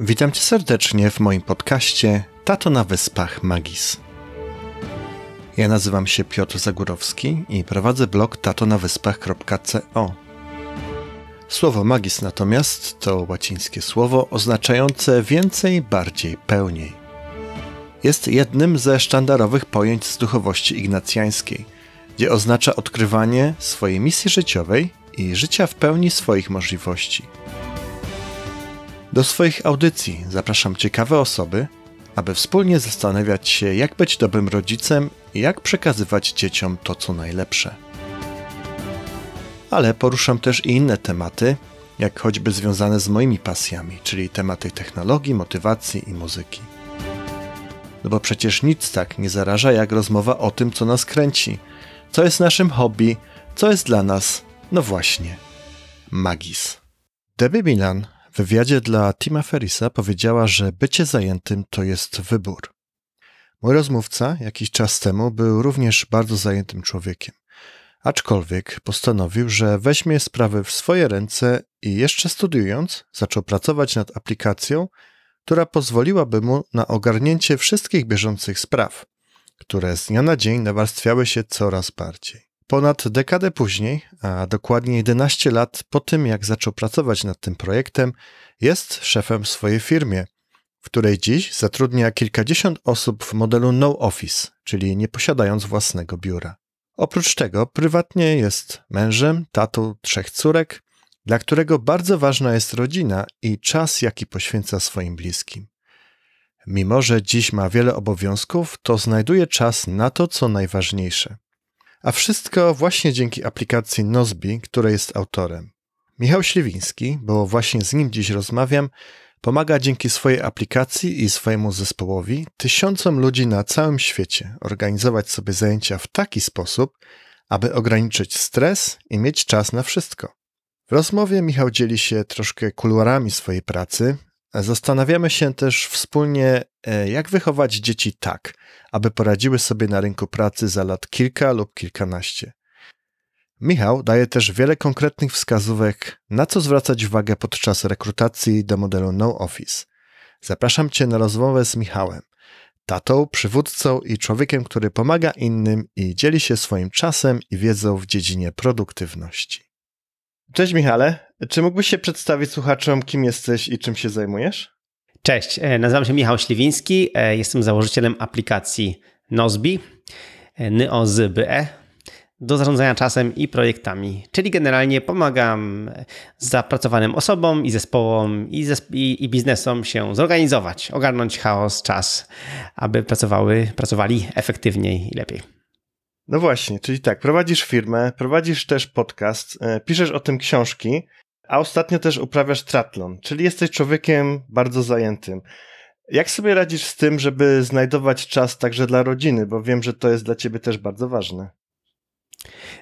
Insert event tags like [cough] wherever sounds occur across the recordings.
Witam cię serdecznie w moim podcaście Tato na Wyspach Magis. Ja nazywam się Piotr Zagórowski i prowadzę blog tatonawyspach.co. Słowo magis natomiast to łacińskie słowo oznaczające więcej, bardziej, pełniej. Jest jednym ze sztandarowych pojęć z duchowości ignacjańskiej, gdzie oznacza odkrywanie swojej misji życiowej i życia w pełni swoich możliwości. Do swoich audycji zapraszam ciekawe osoby, aby wspólnie zastanawiać się, jak być dobrym rodzicem i jak przekazywać dzieciom to, co najlepsze. Ale poruszam też i inne tematy, jak choćby związane z moimi pasjami, czyli tematy technologii, motywacji i muzyki. No bo przecież nic tak nie zaraża jak rozmowa o tym, co nas kręci, co jest naszym hobby, co jest dla nas, no właśnie, magis. Debbie Milan w wywiadzie dla Tima Ferrisa powiedziała, że bycie zajętym to jest wybór. Mój rozmówca jakiś czas temu był również bardzo zajętym człowiekiem. Aczkolwiek postanowił, że weźmie sprawy w swoje ręce i jeszcze studiując, zaczął pracować nad aplikacją, która pozwoliłaby mu na ogarnięcie wszystkich bieżących spraw, które z dnia na dzień nawarstwiały się coraz bardziej. Ponad dekadę później, a dokładnie 11 lat po tym, jak zaczął pracować nad tym projektem, jest szefem swojej firmie, w której dziś zatrudnia kilkadziesiąt osób w modelu no office, czyli nie posiadając własnego biura. Oprócz tego prywatnie jest mężem, tatą trzech córek, dla którego bardzo ważna jest rodzina i czas, jaki poświęca swoim bliskim. Mimo, że dziś ma wiele obowiązków, to znajduje czas na to, co najważniejsze. A wszystko właśnie dzięki aplikacji Nozbi, której jest autorem. Michał Śliwiński, bo właśnie z nim dziś rozmawiam, pomaga dzięki swojej aplikacji i swojemu zespołowi tysiącom ludzi na całym świecie organizować sobie zajęcia w taki sposób, aby ograniczyć stres i mieć czas na wszystko. W rozmowie Michał dzieli się troszkę kuluarami swojej pracy, Zastanawiamy się też wspólnie, e, jak wychować dzieci tak, aby poradziły sobie na rynku pracy za lat kilka lub kilkanaście. Michał daje też wiele konkretnych wskazówek, na co zwracać uwagę podczas rekrutacji do modelu No Office. Zapraszam Cię na rozmowę z Michałem, tatą, przywódcą i człowiekiem, który pomaga innym i dzieli się swoim czasem i wiedzą w dziedzinie produktywności. Cześć Michale, czy mógłbyś się przedstawić słuchaczom, kim jesteś i czym się zajmujesz? Cześć, e, nazywam się Michał Śliwiński, e, jestem założycielem aplikacji Nozbi, NYOZBE, e, do zarządzania czasem i projektami. Czyli generalnie pomagam zapracowanym osobom i zespołom i, zesp i, i biznesom się zorganizować, ogarnąć chaos, czas, aby pracowały, pracowali efektywniej i lepiej. No właśnie, czyli tak, prowadzisz firmę, prowadzisz też podcast, piszesz o tym książki a ostatnio też uprawiasz tratlon, czyli jesteś człowiekiem bardzo zajętym. Jak sobie radzisz z tym, żeby znajdować czas także dla rodziny, bo wiem, że to jest dla ciebie też bardzo ważne.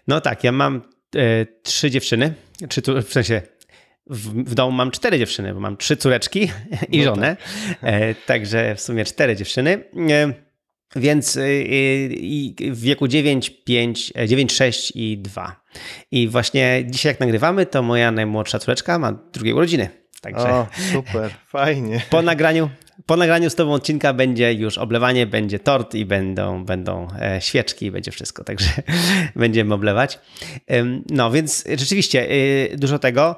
No tak, ja mam e, trzy dziewczyny, czy tu, w sensie w, w, domu mam cztery dziewczyny, bo mam trzy córeczki [laughs] i no żonę, tak. e, także w sumie cztery dziewczyny. E, więc y, y, w wieku 9, 5, 9, 6 i 2. I właśnie dzisiaj jak nagrywamy, to moja najmłodsza córeczka ma drugie urodziny. Także o, super, [laughs] fajnie. Po nagraniu, po nagraniu z tobą odcinka będzie już oblewanie, będzie tort i będą, będą e, świeczki, będzie wszystko, także [laughs] będziemy oblewać. No więc rzeczywiście y, dużo tego.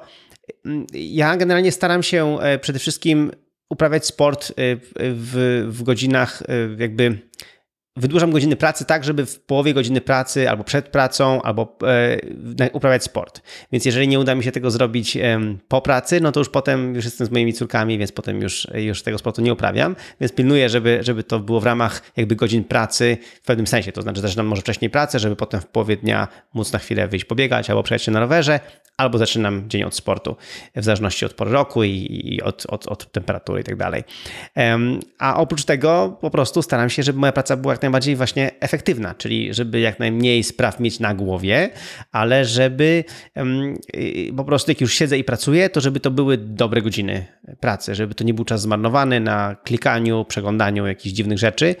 Ja generalnie staram się e, przede wszystkim uprawiać sport y, w, w godzinach y, jakby wydłużam godziny pracy tak, żeby w połowie godziny pracy albo przed pracą, albo e, uprawiać sport. Więc jeżeli nie uda mi się tego zrobić e, po pracy, no to już potem już jestem z moimi córkami, więc potem już, już tego sportu nie uprawiam. Więc pilnuję, żeby, żeby to było w ramach jakby godzin pracy w pewnym sensie. To znaczy zaczynam może wcześniej pracę, żeby potem w połowie dnia móc na chwilę wyjść pobiegać albo przejechać się na rowerze, albo zaczynam dzień od sportu, w zależności od pory roku i, i od, od, od temperatury i tak dalej. A oprócz tego po prostu staram się, żeby moja praca była jak najbardziej właśnie efektywna, czyli żeby jak najmniej spraw mieć na głowie, ale żeby y, po prostu jak już siedzę i pracuję, to żeby to były dobre godziny pracy, żeby to nie był czas zmarnowany na klikaniu, przeglądaniu jakichś dziwnych rzeczy,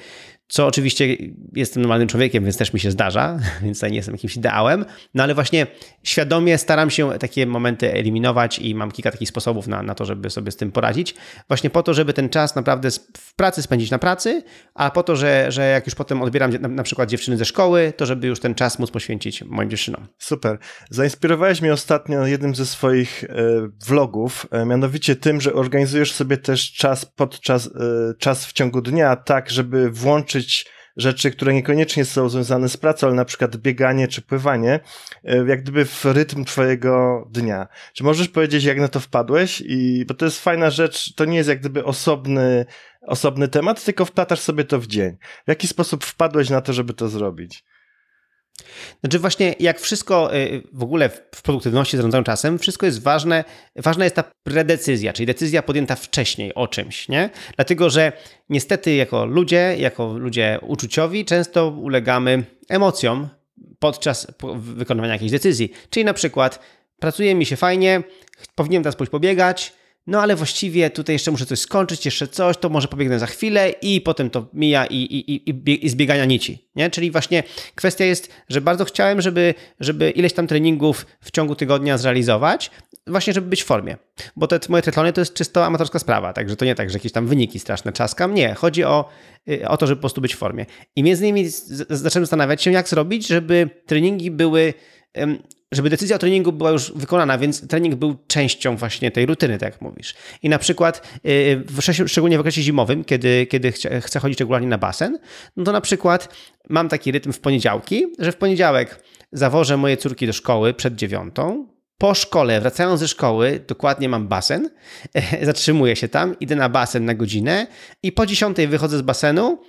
co oczywiście jestem normalnym człowiekiem, więc też mi się zdarza, [laughs] więc tutaj nie jestem jakimś ideałem. No ale właśnie świadomie staram się takie momenty eliminować i mam kilka takich sposobów na, na to, żeby sobie z tym poradzić. Właśnie po to, żeby ten czas naprawdę w pracy spędzić na pracy, a po to, że, że jak już potem odbieram na, na przykład dziewczyny ze szkoły, to żeby już ten czas móc poświęcić moim dziewczynom. Super. Zainspirowałeś mnie ostatnio jednym ze swoich e, vlogów, e, mianowicie tym, że organizujesz sobie też czas podczas, e, czas w ciągu dnia, tak żeby włączyć ćwiczyć rzeczy, które niekoniecznie są związane z pracą, ale na przykład bieganie czy pływanie, e, jak gdyby w rytm twojego dnia. Czy możesz powiedzieć, jak na to wpadłeś? I, bo to jest fajna rzecz, to nie jest jak gdyby osobny, osobny temat, tylko wplatasz sobie to w dzień. W jaki sposób wpadłeś na to, żeby to zrobić? Znaczy właśnie jak wszystko y, w ogóle w produktywności zarządzaniu czasem, wszystko jest ważne, ważna jest ta predecyzja, czyli decyzja podjęta wcześniej o czymś, nie? Dlatego, że niestety jako ludzie, jako ludzie uczuciowi często ulegamy emocjom podczas wykonywania jakiejś decyzji. Czyli na przykład pracuje mi się fajnie, powinienem teraz pójść pobiegać, no ale właściwie tutaj jeszcze muszę coś skończyć, jeszcze coś, to może pobiegnę za chwilę i potem to mija i, i, i, i zbiegania nici. Nie? Czyli właśnie kwestia jest, że bardzo chciałem, żeby, żeby ileś tam treningów w ciągu tygodnia zrealizować, właśnie żeby być w formie. Bo te moje triatlony to jest czysto amatorska sprawa, także to nie tak, że jakieś tam wyniki straszne czaskam, nie. Chodzi o, y, o to, żeby po prostu być w formie. I między innymi zacząłem zastanawiać się, jak zrobić, żeby treningi były żeby decyzja o treningu była już wykonana, więc trening był częścią właśnie tej rutyny, tak jak mówisz. I na przykład, y, y, w, szczególnie w okresie zimowym, kiedy, kiedy chcę chodzić regularnie na basen, no to na przykład mam taki rytm w poniedziałki, że w poniedziałek zawożę moje córki do szkoły przed dziewiątą, po szkole, wracając ze szkoły, dokładnie mam basen, [laughs] zatrzymuję się tam, idę na basen na godzinę i po dziesiątej wychodzę z basenu,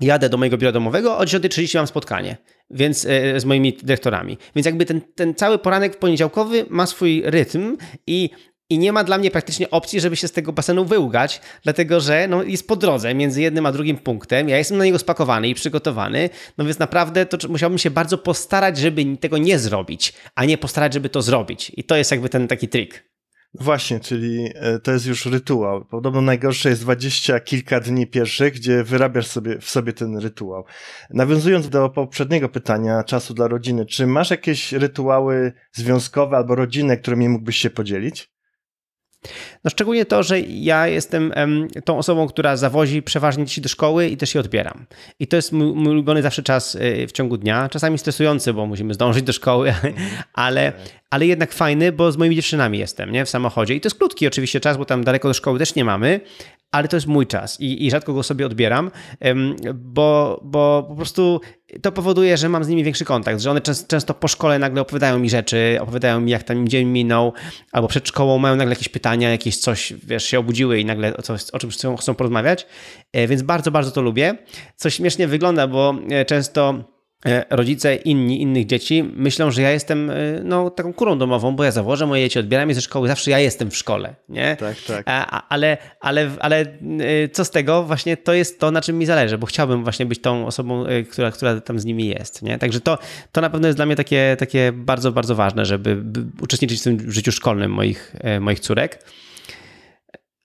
jadę do mojego biura domowego, o 10.30 mam spotkanie więc e, e, z moimi dyrektorami. Więc jakby ten, ten cały poranek poniedziałkowy ma swój rytm i i nie ma dla mnie praktycznie opcji, żeby się z tego basenu wyłgać, dlatego że no, jest po drodze między jednym a drugim punktem. Ja jestem na niego spakowany i przygotowany, no więc naprawdę to musiałbym się bardzo postarać, żeby tego nie zrobić, a nie postarać, żeby to zrobić. I to jest jakby ten taki trik. Właśnie, czyli e, to jest już rytuał. Podobno najgorsze jest dwadzieścia kilka dni pierwszych, gdzie wyrabiasz sobie, w sobie ten rytuał. Nawiązując do poprzedniego pytania, czasu dla rodziny, czy masz jakieś rytuały związkowe albo rodzinne, którymi mógłbyś się podzielić? No szczególnie to, że ja jestem tą osobą, która zawozi przeważnie dzieci do szkoły i też je odbieram. I to jest mój, mój ulubiony zawsze czas e, w ciągu dnia. Czasami stresujący, bo musimy zdążyć do szkoły, mhm. [laughs] ale tak ale jednak fajny, bo z moimi dziewczynami jestem, nie? W samochodzie. I to jest krótki oczywiście czas, bo tam daleko do szkoły też nie mamy, ale to jest mój czas i, i rzadko go sobie odbieram, bo, bo po prostu to powoduje, że mam z nimi większy kontakt, że one często, często po szkole nagle opowiadają mi rzeczy, opowiadają mi, jak tam dzień minął, albo przed szkołą mają nagle jakieś pytania, jakieś coś, wiesz, się obudziły i nagle o, coś, o czymś chcą, chcą porozmawiać, e, więc bardzo, bardzo to lubię. Coś śmiesznie wygląda, bo e, często E, rodzice inni, innych dzieci myślą, że ja jestem e, no, taką kurą domową, bo ja zawożę moje dzieci, odbieram je ze szkoły, zawsze ja jestem w szkole, nie? Tak, tak. A, ale, ale, ale e, co z tego? Właśnie to jest to, na czym mi zależy, bo chciałbym właśnie być tą osobą, która, która tam z nimi jest, nie? Także to, to na pewno jest dla mnie takie, takie bardzo, bardzo ważne, żeby uczestniczyć w tym życiu szkolnym moich, moich córek.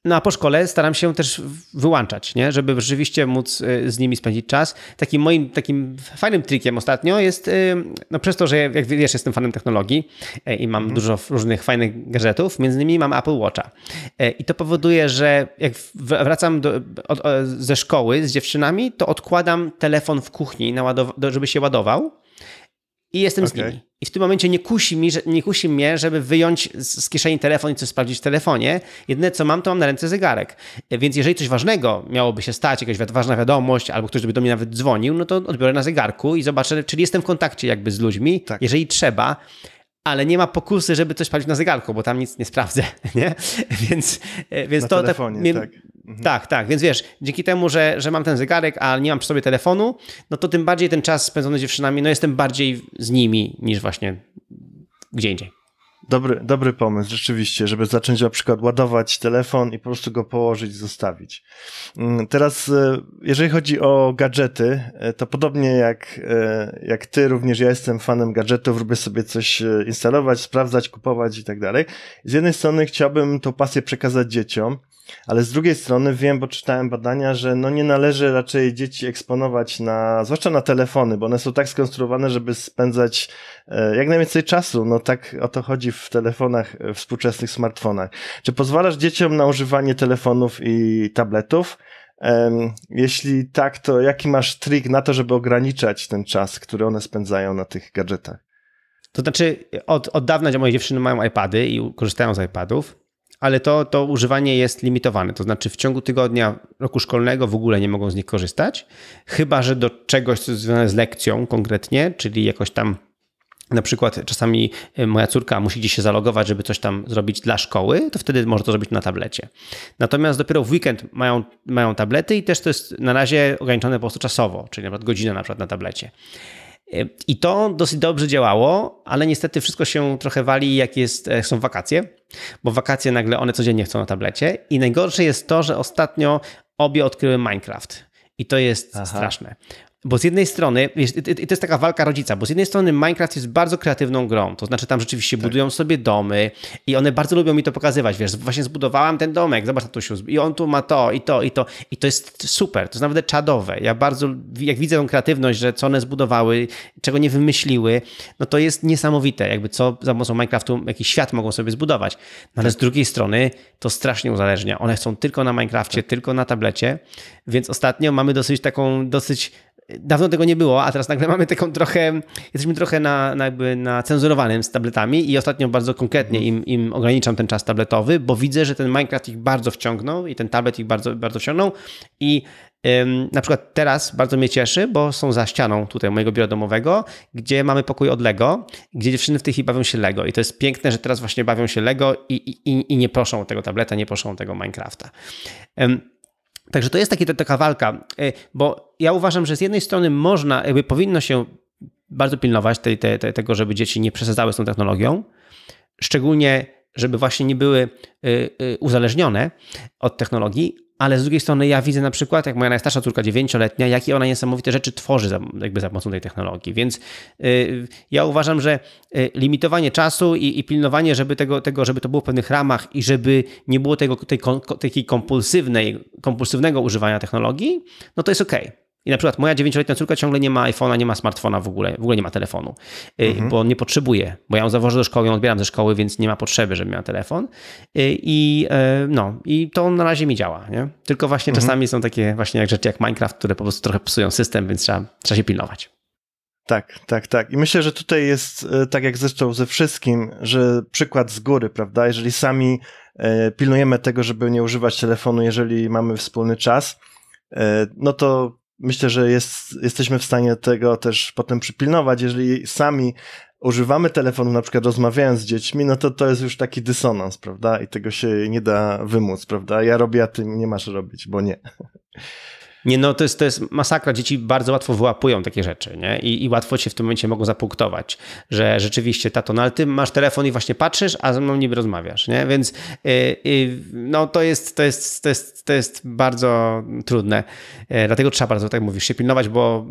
No a po szkole staram się też wyłączać, nie? żeby rzeczywiście móc y, z nimi spędzić czas. Takim moim takim fajnym trikiem ostatnio jest, y, no przez to, że jak wiesz, jestem fanem technologii e, i mam mhm. dużo różnych fajnych gadżetów, między innymi mam Apple Watcha. E, I to powoduje, że jak wracam do, od, ze szkoły z dziewczynami, to odkładam telefon w kuchni, naładow- żeby się ładował i jestem okay. z nimi. I w tym momencie nie kusi, mi, że, nie kusi mnie, żeby wyjąć z, z, kieszeni telefon i coś sprawdzić w telefonie. Jedyne co mam, to mam na ręce zegarek. Więc jeżeli coś ważnego miałoby się stać, jakaś ważna wiadomość, albo ktoś by do mnie nawet dzwonił, no to odbiorę na zegarku i zobaczę, czyli jestem w kontakcie jakby z ludźmi, tak. jeżeli trzeba ale nie ma pokusy, żeby coś palić na zegarku, bo tam nic nie sprawdzę, [laughs] nie? Więc, e, więc na to... Telefonie, tak, tak. tak, tak. Więc wiesz, dzięki temu, że, że mam ten zegarek, a nie mam przy sobie telefonu, no to tym bardziej ten czas spędzony z dziewczynami, no jestem bardziej z nimi niż właśnie gdzie indziej. Dobry, dobry pomysł, rzeczywiście, żeby zacząć na przykład ładować telefon i po prostu go położyć, zostawić. Mm, teraz, e, jeżeli chodzi o gadżety, e, to podobnie jak, e, jak ty, również ja jestem fanem gadżetów, lubię sobie coś instalować, sprawdzać, kupować i tak dalej. Z jednej strony chciałbym tą pasję przekazać dzieciom, ale z drugiej strony wiem, bo czytałem badania, że no nie należy raczej dzieci eksponować na, zwłaszcza na telefony, bo one są tak skonstruowane, żeby spędzać e, jak najwięcej czasu. No tak o to chodzi w telefonach, w e, współczesnych smartfonach. Czy pozwalasz dzieciom na używanie telefonów i tabletów? Jeśli tak, to jaki masz trik na to, żeby ograniczać ten czas, który one spędzają na tych gadżetach? To znaczy, od, od dawna moje dziewczyny mają iPady i korzystają z iPadów ale to, to używanie jest limitowane. To znaczy, w ciągu tygodnia roku szkolnego w ogóle nie mogą z nich korzystać, chyba że do czegoś, co jest związane z lekcją konkretnie, czyli jakoś tam. Na przykład czasami e, moja córka musi gdzieś się zalogować, żeby coś tam zrobić dla szkoły, to wtedy może to zrobić na tablecie. Natomiast dopiero w weekend mają, mają tablety i też to jest na razie ograniczone po prostu czasowo, czyli na przykład godzinę na przykład na tablecie. I to dosyć dobrze działało, ale niestety wszystko się trochę wali, jak, jest, jak są wakacje, bo wakacje nagle one codziennie chcą na tablecie. I najgorsze jest to, że ostatnio obie odkryły Minecraft. I to jest Aha. straszne. Bo z jednej strony, i to jest taka walka rodzica, bo z jednej strony Minecraft jest bardzo kreatywną grą, to znaczy tam rzeczywiście tak. budują sobie domy i one bardzo lubią mi to pokazywać, wiesz, właśnie zbudowałam ten domek, zobacz się, i on tu ma to, i to, i to, i to jest super, to jest naprawdę czadowe. Ja bardzo, jak widzę tą kreatywność, że co one zbudowały, czego nie wymyśliły, no to jest niesamowite, jakby co za pomocą Minecraftu, jaki świat mogą sobie zbudować. No ale z tak. drugiej strony to strasznie uzależnia, one chcą tylko na Minecrafcie, tak. tylko na tablecie, więc ostatnio mamy dosyć taką, dosyć dawno tego nie było, a teraz nagle mamy taką trochę, jesteśmy trochę na, na, jakby na cenzurowanym z tabletami i ostatnio bardzo konkretnie mhm. im, im ograniczam ten czas tabletowy, bo widzę, że ten Minecraft ich bardzo wciągnął i ten tablet ich bardzo, bardzo wciągnął i ym, na przykład teraz bardzo mnie cieszy, bo są za ścianą tutaj mojego biura domowego, gdzie mamy pokój od Lego, gdzie dziewczyny w tej chwili bawią się Lego i to jest piękne, że teraz właśnie bawią się Lego i, i, i nie proszą o tego tableta, nie proszą o tego Minecrafta. Ym, Także to jest taki, taka walka, y, bo ja uważam, że z jednej strony można, jakby powinno się bardzo pilnować tego, żeby dzieci nie przesadzały z tą technologią, szczególnie żeby właśnie nie były y, y, uzależnione od technologii, ale z drugiej strony ja widzę na przykład, jak moja najstarsza córka, dziewięcioletnia, jakie ona niesamowite rzeczy tworzy za, jakby za pomocą tej technologii. Więc yy, ja uważam, że y, limitowanie czasu i, i, pilnowanie, żeby, tego, tego, żeby to było w pewnych ramach i żeby nie było tego, tej, takiej kompulsywnej, kompulsywnego używania technologii, no to jest okej. Okay. I na przykład moja dziewięcioletnia córka ciągle nie ma iPhone'a, nie ma smartfona w ogóle, w ogóle nie ma telefonu, y, mhm. bo nie potrzebuje, bo ja ją zawożę do szkoły, ją odbieram ze szkoły, więc nie ma potrzeby, żeby miała telefon. Y, I e, no, i to na razie mi działa, nie? Tylko właśnie mhm. czasami są takie właśnie jak rzeczy jak Minecraft, które po prostu trochę psują system, więc trzeba, trzeba się pilnować. Tak, tak, tak. I myślę, że tutaj jest e, tak jak zresztą ze wszystkim, że przykład z góry, prawda? Jeżeli sami e, pilnujemy tego, żeby nie używać telefonu, jeżeli mamy wspólny czas, no to myślę, że jest, jesteśmy w stanie tego też potem przypilnować. Jeżeli sami używamy telefonu, na przykład rozmawiając z dziećmi, no to to jest już taki dysonans, prawda? I tego się nie da wymóc, prawda? Ja robię, a ty nie masz robić, bo nie. Nie, no to jest, to jest masakra. Dzieci bardzo łatwo wyłapują takie rzeczy nie? I, i łatwo cię w tym momencie mogą zapunktować, że rzeczywiście tato, no ale ty masz telefon i właśnie patrzysz, a ze mną niby rozmawiasz, nie? Więc yy, yy, no to jest, to, jest, to, jest, to jest bardzo trudne. Yy, dlatego trzeba bardzo, tak mówisz, się pilnować, bo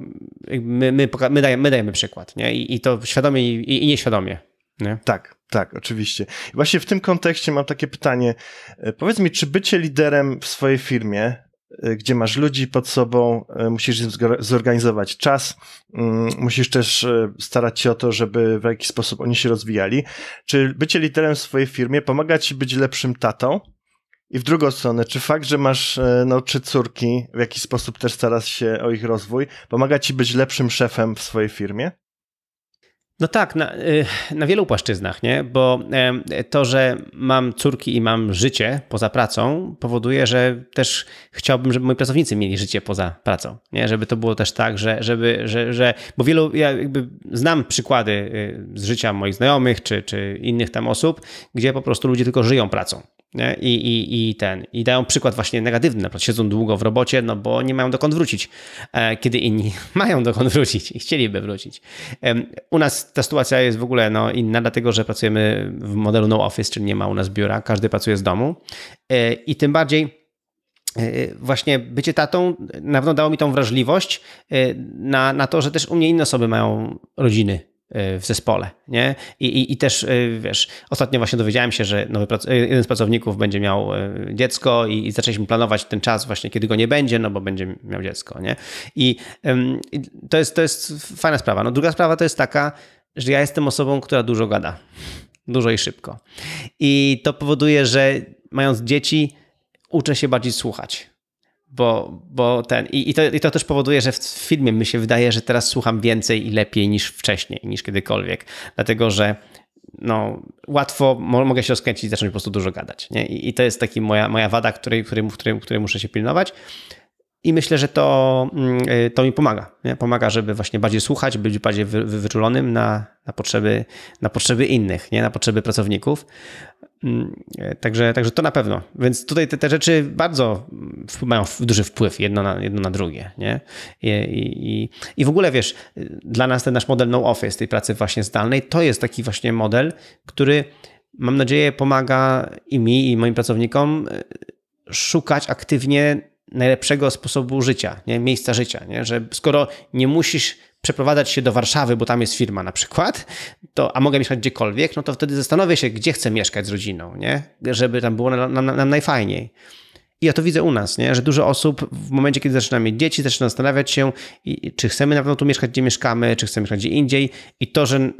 my, my, my, dajemy, my dajemy przykład nie? I, i to świadomie i, i nieświadomie. Nie? Tak, tak, oczywiście. I właśnie w tym kontekście mam takie pytanie. E, powiedz mi, czy bycie liderem w swojej firmie Y, gdzie masz ludzi pod sobą, y, musisz zorganizować czas, mm, musisz też y, starać się o to, żeby w jakiś sposób oni się rozwijali. Czy bycie liderem w swojej firmie pomaga ci być lepszym tatą? I w drugą stronę, czy fakt, że masz no, trzy córki, w jakiś sposób też starasz się o ich rozwój, pomaga ci być lepszym szefem w swojej firmie? No tak, na, y, na, wielu płaszczyznach, nie? Bo to, że mam córki i mam życie poza pracą, powoduje, że też chciałbym, żeby moi pracownicy mieli życie poza pracą, nie? Żeby to było też tak, że, żeby, że, że bo wielu, ja jakby znam przykłady y, z życia moich znajomych czy, czy innych tam osób, gdzie po prostu ludzie tylko żyją pracą, nie? I, i, I ten. I dają przykład właśnie negatywny, na przykład siedzą długo w robocie, no bo nie mają dokąd wrócić, e, kiedy inni [laughs] mają dokąd wrócić i chcieliby wrócić. U nas ta sytuacja jest w ogóle no, inna, dlatego że pracujemy w modelu no office, czyli nie ma u nas biura, każdy pracuje z domu e, i tym bardziej e, właśnie bycie tatą na pewno dało mi tą wrażliwość na, na to, że też u mnie inne osoby mają rodziny w zespole, nie? I, i, I, też, e, wiesz, ostatnio właśnie dowiedziałem się, że nowy e, jeden z pracowników będzie miał e, dziecko i, i, zaczęliśmy planować ten czas właśnie, kiedy go nie będzie, no bo będzie miał dziecko, nie? I ym, to, jest, to jest fajna sprawa. No druga sprawa to jest taka, że ja jestem osobą, która dużo gada. Dużo i szybko. I to powoduje, że mając dzieci, uczę się bardziej słuchać bo, bo ten. I, i, to, I to też powoduje, że w filmie mi się wydaje, że teraz słucham więcej i lepiej niż wcześniej, niż kiedykolwiek. Dlatego, że no, łatwo mogę się rozkręcić i zacząć po prostu dużo gadać. Nie? I, I, to jest taki moja, moja wada, której, której, której, której muszę się pilnować. I myślę, że to, mm, y, to mi pomaga. Nie? Pomaga, żeby właśnie bardziej słuchać, być bardziej wy, wyczulonym na, na, potrzeby, na potrzeby innych, nie? na potrzeby pracowników. Mm, e, także, także to na pewno. Więc tutaj te, te rzeczy bardzo mają duży wpływ jedno na, jedno na drugie. Nie? I, i, I w ogóle wiesz, dla nas ten nasz model no office, tej pracy właśnie zdalnej, to jest taki właśnie model, który mam nadzieję pomaga i mi, i moim pracownikom e, szukać aktywnie najlepszego sposobu życia, nie? miejsca życia. Nie? Że skoro nie musisz przeprowadzać się do Warszawy, bo tam jest firma na przykład, to, a mogę mieszkać gdziekolwiek, no to wtedy zastanowię się, gdzie chcę mieszkać z rodziną, nie? żeby tam było nam, nam, nam najfajniej. I ja to widzę u nas, nie? że dużo osób w momencie, kiedy zaczyna mieć dzieci, zaczyna zastanawiać się, i, czy chcemy na pewno tu mieszkać, gdzie mieszkamy, czy chcemy mieszkać gdzie indziej. I to, że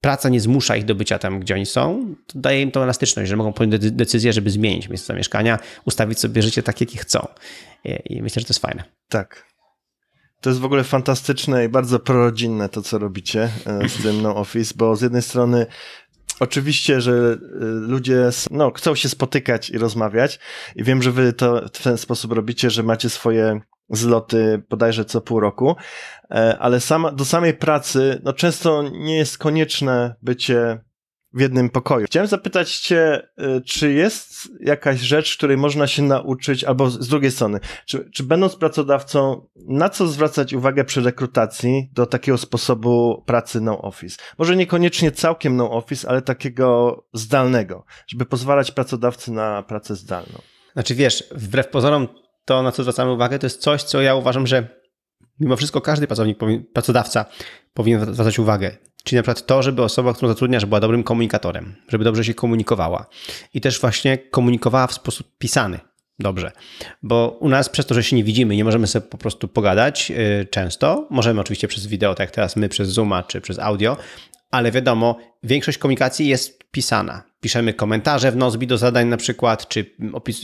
praca nie zmusza ich do bycia tam, gdzie oni są, to daje im tą elastyczność, że mogą podjąć decyzję, żeby zmienić miejsce zamieszkania, ustawić sobie życie tak, jakie chcą. I, I myślę, że to jest fajne. Tak, to jest w ogóle fantastyczne i bardzo prorodzinne to, co robicie e, z tym No Office, bo z jednej strony oczywiście, że e, ludzie no, chcą się spotykać i rozmawiać i wiem, że wy to w ten sposób robicie, że macie swoje zloty bodajże co pół roku, e, ale sama, do samej pracy no, często nie jest konieczne bycie w jednym pokoju. Chciałem zapytać Cię, y, czy jest jakaś rzecz, której można się nauczyć, albo z drugiej strony, czy, czy będąc pracodawcą, na co zwracać uwagę przy rekrutacji do takiego sposobu pracy no-office? Może niekoniecznie całkiem no-office, ale takiego zdalnego, żeby pozwalać pracodawcy na pracę zdalną. Znaczy wiesz, wbrew pozorom, to na co zwracamy uwagę, to jest coś, co ja uważam, że mimo wszystko każdy pracownik, pracodawca powinien zwracać uwagę. Czyli na przykład to, żeby osoba, którą zatrudniasz, była dobrym komunikatorem, żeby dobrze się komunikowała i też właśnie komunikowała w sposób pisany. Dobrze, bo u nas przez to, że się nie widzimy, nie możemy sobie po prostu pogadać y, często. Możemy oczywiście przez wideo, tak jak teraz my, przez Zooma czy przez audio, ale wiadomo, większość komunikacji jest pisana. Piszemy komentarze w Nozbi do zadań na przykład, czy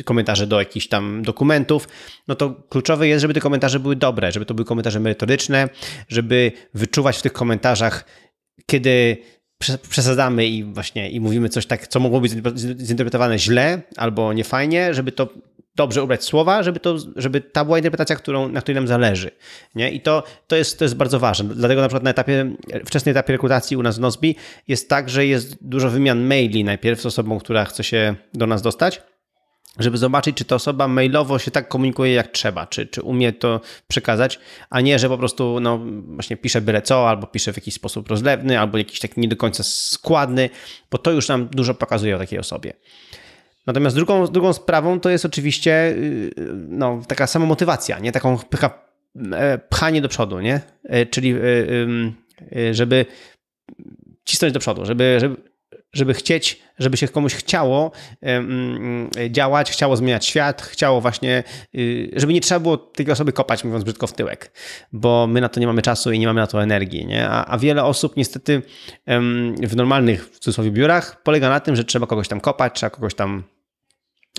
komentarze do jakichś tam dokumentów, no to kluczowe jest, żeby te komentarze były dobre, żeby to były komentarze merytoryczne, żeby wyczuwać w tych komentarzach kiedy przesadzamy i właśnie i mówimy coś tak, co mogło być zinterpretowane źle albo niefajnie, żeby to dobrze ubrać słowa, żeby, to, żeby ta była interpretacja, którą, na której nam zależy. Nie? I to, to, jest, to jest bardzo ważne. Dlatego na przykład na etapie, wczesnej etapie rekrutacji u nas w Nozbi jest tak, że jest dużo wymian maili najpierw z osobą, która chce się do nas dostać, żeby zobaczyć, czy ta osoba mailowo się tak komunikuje, jak trzeba, czy, czy umie to przekazać, a nie, że po prostu no, właśnie pisze byle co, albo pisze w jakiś sposób rozlewny, albo jakiś taki nie do końca składny, bo to już nam dużo pokazuje o takiej osobie. Natomiast drugą, drugą sprawą to jest oczywiście y, no, taka samomotywacja, nie? Taką e, pchanie do przodu, nie? E, czyli y, y, żeby cisnąć do przodu, żeby, żeby żeby chcieć, żeby się komuś chciało mm, działać, chciało zmieniać świat, chciało właśnie, y, żeby nie trzeba było tej osoby kopać, mówiąc brzydko, w tyłek, bo my na to nie mamy czasu i nie mamy na to energii. Nie? A, a wiele osób niestety w normalnych, w cudzysłowie, biurach polega na tym, że trzeba kogoś tam kopać, trzeba kogoś tam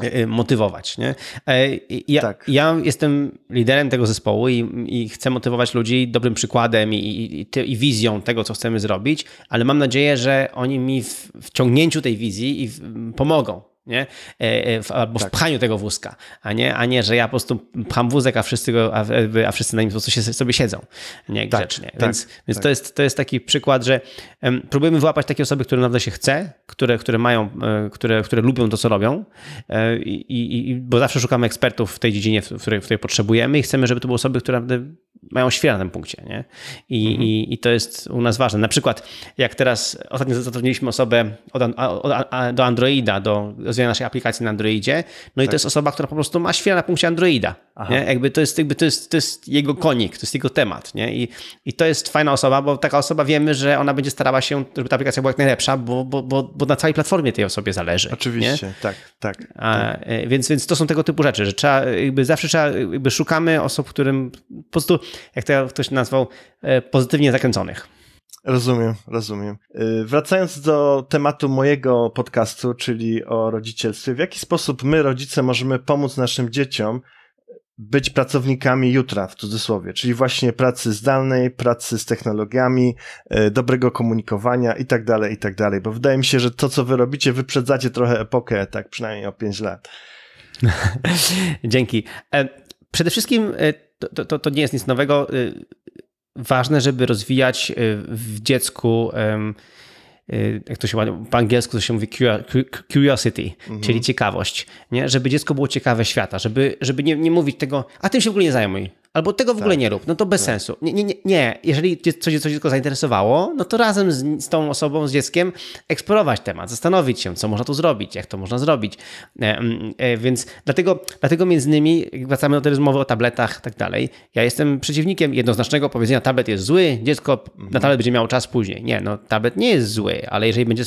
E, e, motywować. Nie? E, ja, tak. ja jestem liderem tego zespołu i, i, chcę motywować ludzi dobrym przykładem i, i, i, wizją tego, co chcemy zrobić, ale mam nadzieję, że oni mi w, w ciągnięciu tej wizji i w, pomogą nie? E, e, w, albo tak. w pchaniu tego wózka, a nie, a nie, że ja po prostu pcham wózek, a wszyscy, go, a, a wszyscy na nim po prostu się, sobie siedzą, nie, tak, grzecznie. Tak, więc tak, więc To, jest, to jest taki przykład, że um, próbujemy wyłapać takie osoby, które naprawdę się chce, które, które mają, e, które, które lubią to, co robią i, i, bo zawsze szukamy ekspertów w tej dziedzinie, w której, w której potrzebujemy i chcemy, żeby to były osoby, które mają świra na tym punkcie. Nie? I, mhm. i, I to jest u nas ważne. Na przykład, jak teraz ostatnio zatrudniliśmy osobę od, od, do Androida, do rozwijania naszej aplikacji na Androidzie, no i to tak. jest osoba, która po prostu ma świra na punkcie Androida. Nie? Jakby to jest, jakby to, jest, to jest jego konik, to jest jego temat. Nie? I, I to jest fajna osoba, bo taka osoba wiemy, że ona będzie starała się, żeby ta aplikacja była jak najlepsza, bo, bo, bo, bo na całej platformie tej osobie zależy. Oczywiście, nie? tak, tak. tak. A, tak. E, więc, więc to są tego typu rzeczy, że trzeba, jakby zawsze trzeba, jakby szukamy osób, którym po prostu jak to ktoś nazwał, e, pozytywnie zakręconych. Rozumiem, rozumiem. E, wracając do tematu mojego podcastu, czyli o rodzicielstwie, w jaki sposób my, rodzice, możemy pomóc naszym dzieciom być pracownikami jutra, w cudzysłowie, czyli właśnie pracy zdalnej, pracy z technologiami, e, dobrego komunikowania i tak dalej, i tak dalej, bo wydaje mi się, że to, co wy robicie, wyprzedzacie trochę epokę, tak przynajmniej o 5 lat. [laughs] Dzięki. Przede wszystkim to, to, to nie jest nic nowego. Y, ważne, żeby rozwijać y, w dziecku Y, jak to się ma po angielsku to się mówi curiosity, mhm. czyli ciekawość, nie? żeby dziecko było ciekawe świata, żeby, żeby nie, nie mówić tego, a tym się w ogóle nie zajmuj, albo tego w tak. ogóle nie rób, no to bez tak. sensu. Nie, nie, nie, jeżeli coś, coś dziecko zainteresowało, no to razem z, z, tą osobą, z dzieckiem eksplorować temat, zastanowić się, co można tu zrobić, jak to można zrobić. E, mm, e, więc dlatego, dlatego między innymi, wracamy do tej rozmowy o tabletach i tak dalej, ja jestem przeciwnikiem jednoznacznego powiedzenia, tablet jest zły, dziecko mhm. na tablet będzie miało czas później. Nie, no tablet nie jest zły, zły, ale jeżeli będzie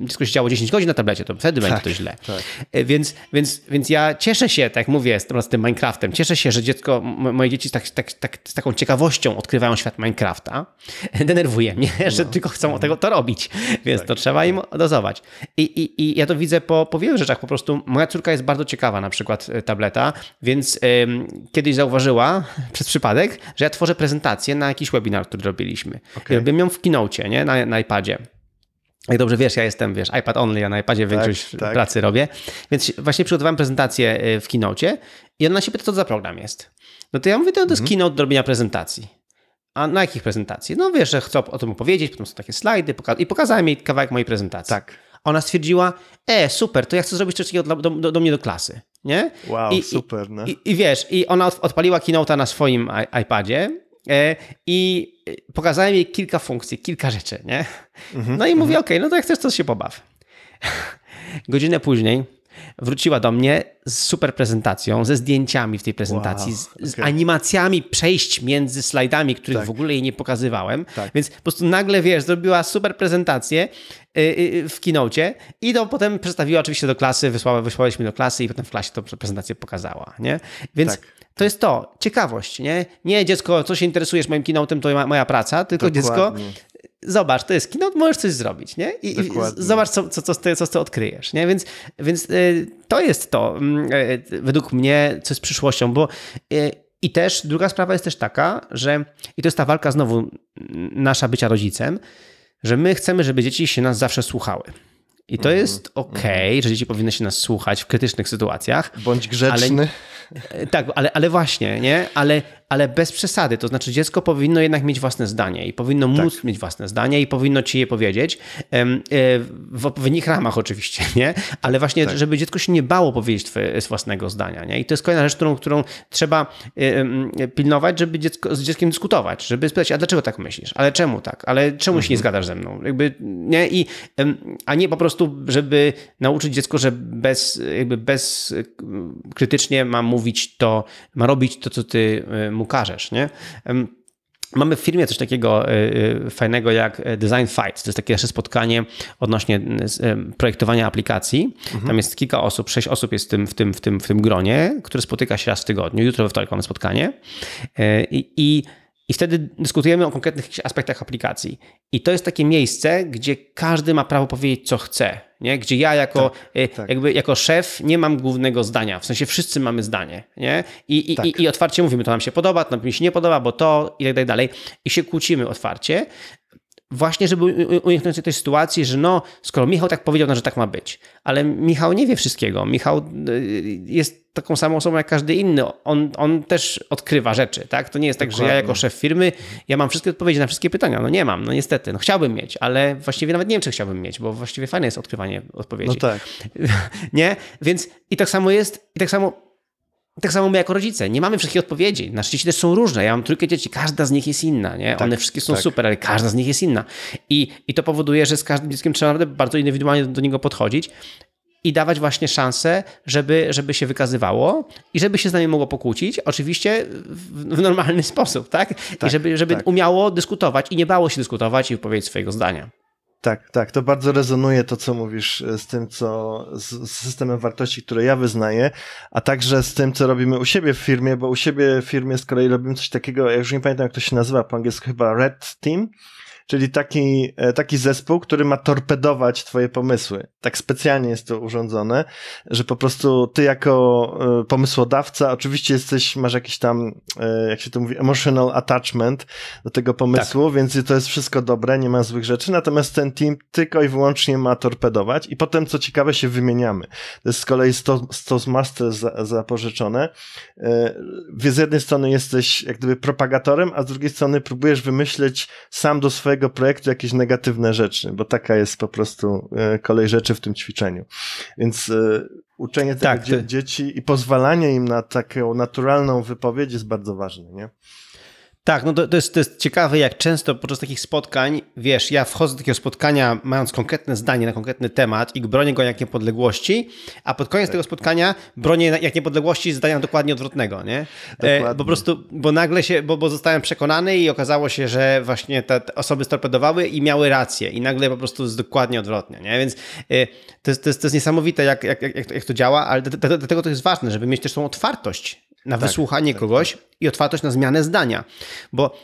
dziecko siedziało 10 godzin na tablecie, to wtedy tak, będzie to źle. Tak. E, więc, więc, więc ja cieszę się, tak mówię, z tym Minecraftem. Cieszę się, że dziecko, moje dzieci tak, tak, tak, z taką ciekawością odkrywają świat Minecrafta. [laughs] Denerwuje mnie, [laughs] no. że tylko chcą no. tego to robić, [laughs] więc tak, to trzeba tak. im dozować. I, i, I ja to widzę po, po wielu rzeczach. Po prostu moja córka jest bardzo ciekawa, na przykład e, tableta, więc ym, kiedyś zauważyła przez przypadek, że ja tworzę prezentację na jakiś webinar, który robiliśmy. Okay. Robiłem ją w kinocie, nie? Na, na iPadzie. Jak no dobrze wiesz, ja jestem, wiesz, iPad only, ja na iPadzie tak, większość tak. pracy robię. Więc właśnie przygotowałem prezentację e, w Keynote i ona się pyta, co to za program jest. No to ja mówię, to, jest mhm. Keynote do robienia prezentacji. A na jakich prezentacji? No wiesz, że chcę o tym opowiedzieć, potem są takie slajdy poka i pokazałem jej kawałek mojej prezentacji. Tak. Ona stwierdziła, e, super, to ja chcę zrobić coś takiego do, do, do mnie do klasy, nie? Wow, I, super, no. I, i, wiesz, i ona odpaliła Keynote'a na swoim iPadzie e, i Y, pokazałem jej kilka funkcji, kilka rzeczy, nie? Mhm, no i mówię, mhm. "Okej, no to jak chcesz, to się pobaw. [laughs] Godzinę później wróciła do mnie z super prezentacją, ze zdjęciami w tej prezentacji, wow, okay. z, animacjami przejść między slajdami, których tak. w ogóle jej nie pokazywałem. Tak. Więc po prostu nagle, wiesz, zrobiła super prezentację y, y, w kinocie i to potem przedstawiła oczywiście do klasy, wysłała, wysłaliśmy do klasy i potem w klasie to prezentację pokazała, nie? Więc tak. to jest to, ciekawość, nie? Nie dziecko, co się interesujesz moim kinoutem, to moja praca, tylko Dokładnie. dziecko zobacz, to jest kino, możesz coś zrobić, nie? I, i zobacz, co, co, co, ty, co ty odkryjesz, nie? Więc, więc e, to jest to, mm, e, według mnie, co jest przyszłością, bo e, i też druga sprawa jest też taka, że i to jest ta walka znowu mm, nasza bycia rodzicem, że my chcemy, żeby dzieci się nas zawsze słuchały. I to mm -hmm. jest mhm. okej, okay, mm -hmm. że dzieci powinny się nas słuchać w krytycznych sytuacjach. Bądź grzeczny. Ale E, tak, ale, ale właśnie, nie? Ale, ale bez przesady. To znaczy, dziecko powinno jednak mieć własne zdanie i powinno tak. móc mieć własne zdanie i powinno ci je powiedzieć. E, w odpowiednich ramach, oczywiście, nie? Ale właśnie, tak. żeby dziecko się nie bało powiedzieć twoje, własnego zdania, nie? I to jest kolejna rzecz, którą, którą trzeba e, pilnować, żeby dziecko, z dzieckiem dyskutować, żeby spytać, a dlaczego tak myślisz? Ale czemu tak? Ale czemu mhm. się nie mhm. zgadasz ze mną? Jakby, nie? I, a nie po prostu, żeby nauczyć dziecko, że bez, jakby bez krytycznie mam mówić mówić to, ma robić to, co ty e, mu każesz, nie? Mamy w firmie coś takiego e, e, fajnego jak Design Fight. To jest takie nasze spotkanie odnośnie projektowania aplikacji. Mhm. Tam jest kilka osób, sześć osób jest w tym, w, tym, w, tym, w tym gronie, które spotyka się raz w tygodniu. Jutro we wtorek mamy spotkanie. I, i i wtedy dyskutujemy o konkretnych aspektach aplikacji. I to jest takie miejsce, gdzie każdy ma prawo powiedzieć, co chce nie? gdzie ja jako, tak, y, tak. Jakby jako szef nie mam głównego zdania, w sensie wszyscy mamy zdanie nie? I, i, tak. i, i otwarcie mówimy, to nam się podoba, to nam się nie podoba, bo to i tak dalej. I się kłócimy otwarcie właśnie, żeby uniknąć tej sytuacji, że no, skoro Michał tak powiedział, no, że tak ma być, ale Michał nie wie wszystkiego. Michał y, jest taką samą osobą jak każdy inny. On, on też odkrywa rzeczy, tak? To nie jest Dokładnie. tak, że ja jako szef firmy, ja mam wszystkie odpowiedzi na wszystkie pytania. No nie mam, no niestety. No chciałbym mieć, ale właściwie nawet nie wiem, czy chciałbym mieć, bo właściwie fajne jest odkrywanie odpowiedzi. No tak. [laughs] nie? Więc i tak samo jest, i tak samo tak samo my jako rodzice, nie mamy wszystkich odpowiedzi. Nasze dzieci też są różne. Ja mam trójkę dzieci, każda z nich jest inna. Nie? Tak, One wszystkie są tak. super, ale każda z nich jest inna. I, I to powoduje, że z każdym dzieckiem trzeba naprawdę bardzo indywidualnie do, do niego podchodzić i dawać właśnie szansę, żeby, żeby się wykazywało i żeby się z nami mogło pokłócić, oczywiście w, w normalny sposób, tak? tak I żeby, żeby tak. umiało dyskutować i nie bało się dyskutować i wypowiedzieć swojego zdania. Tak, tak, to bardzo rezonuje to, co mówisz e, z tym, co z systemem wartości, które ja wyznaję, a także z tym, co robimy u siebie w firmie, bo u siebie w firmie z kolei robimy coś takiego, ja już nie pamiętam, jak to się nazywa po angielsku, chyba Red Team, czyli taki, e, taki zespół, który ma torpedować twoje pomysły. Tak specjalnie jest to urządzone, że po prostu ty jako e, pomysłodawca oczywiście jesteś, masz jakiś tam, e, jak się to mówi, emotional attachment do tego pomysłu, tak. więc to jest wszystko dobre, nie ma złych rzeczy, natomiast ten team tylko i wyłącznie ma torpedować i potem, co ciekawe, się wymieniamy. To jest z kolei Stos Master za, zapożyczone. Z jednej strony jesteś jak gdyby propagatorem, a z drugiej strony próbujesz wymyśleć sam do swojego tego projektu jakieś negatywne rzeczy, bo taka jest po prostu e, kolej rzeczy w tym ćwiczeniu. Więc e, uczenie tego tak, dzie dzieci i pozwalanie im na taką naturalną wypowiedź jest bardzo ważne, nie? Tak, no to, to, jest, to jest ciekawe, jak często podczas takich spotkań, wiesz, ja wchodzę do takiego spotkania mając konkretne zdanie na konkretny temat i bronię go jak niepodległości, a pod koniec tak. tego spotkania bronię jak niepodległości zdania dokładnie odwrotnego, nie? E, dokładnie. E, po prostu, bo nagle się, bo, bo zostałem przekonany i okazało się, że właśnie te, te osoby storpedowały i miały rację i nagle po prostu jest dokładnie odwrotnie, nie? Więc e, to, jest, to, jest, to jest niesamowite, jak, jak, jak, jak to działa, ale dlatego to jest ważne, żeby mieć też tą otwartość na tak, wysłuchanie tak, kogoś tak. i otwartość na zmianę zdania. Bo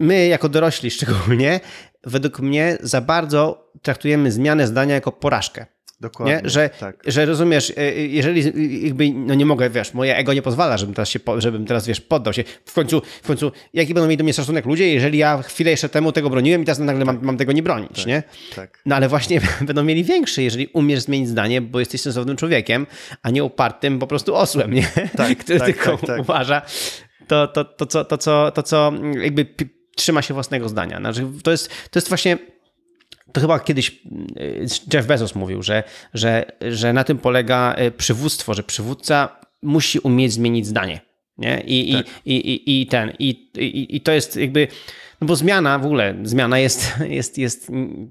my, jako dorośli szczególnie, według mnie za bardzo traktujemy zmianę zdania jako porażkę. Dokładnie. Nie? Że, tak. że rozumiesz, e, e, jeżeli jakby, no nie mogę, wiesz, moje ego nie pozwala, żebym teraz się, żebym teraz, wiesz, poddał się. W końcu, w końcu, jaki będą mieli do mnie szacunek ludzie, jeżeli ja chwilę jeszcze temu tego broniłem i teraz nagle mam, tak. mam, tego nie bronić, tak. nie? Tak. No ale właśnie [laughs] będą mieli większy, jeżeli umiesz zmienić zdanie, bo jesteś sensownym człowiekiem, a nie upartym po prostu osłem, nie? Tak, [laughs] Który tak, tylko uważa to, to, to, co, to, co, to, co jakby trzyma się własnego zdania. Znaczy, to, jest, to jest właśnie to chyba kiedyś e, Jeff Bezos mówił, że, że, że na tym polega e, przywództwo, że przywódca musi umieć zmienić zdanie. Nie? I, tak. i, i, i, ten, i, i, i to jest jakby no bo zmiana w ogóle, zmiana jest, [laughs] jest, jest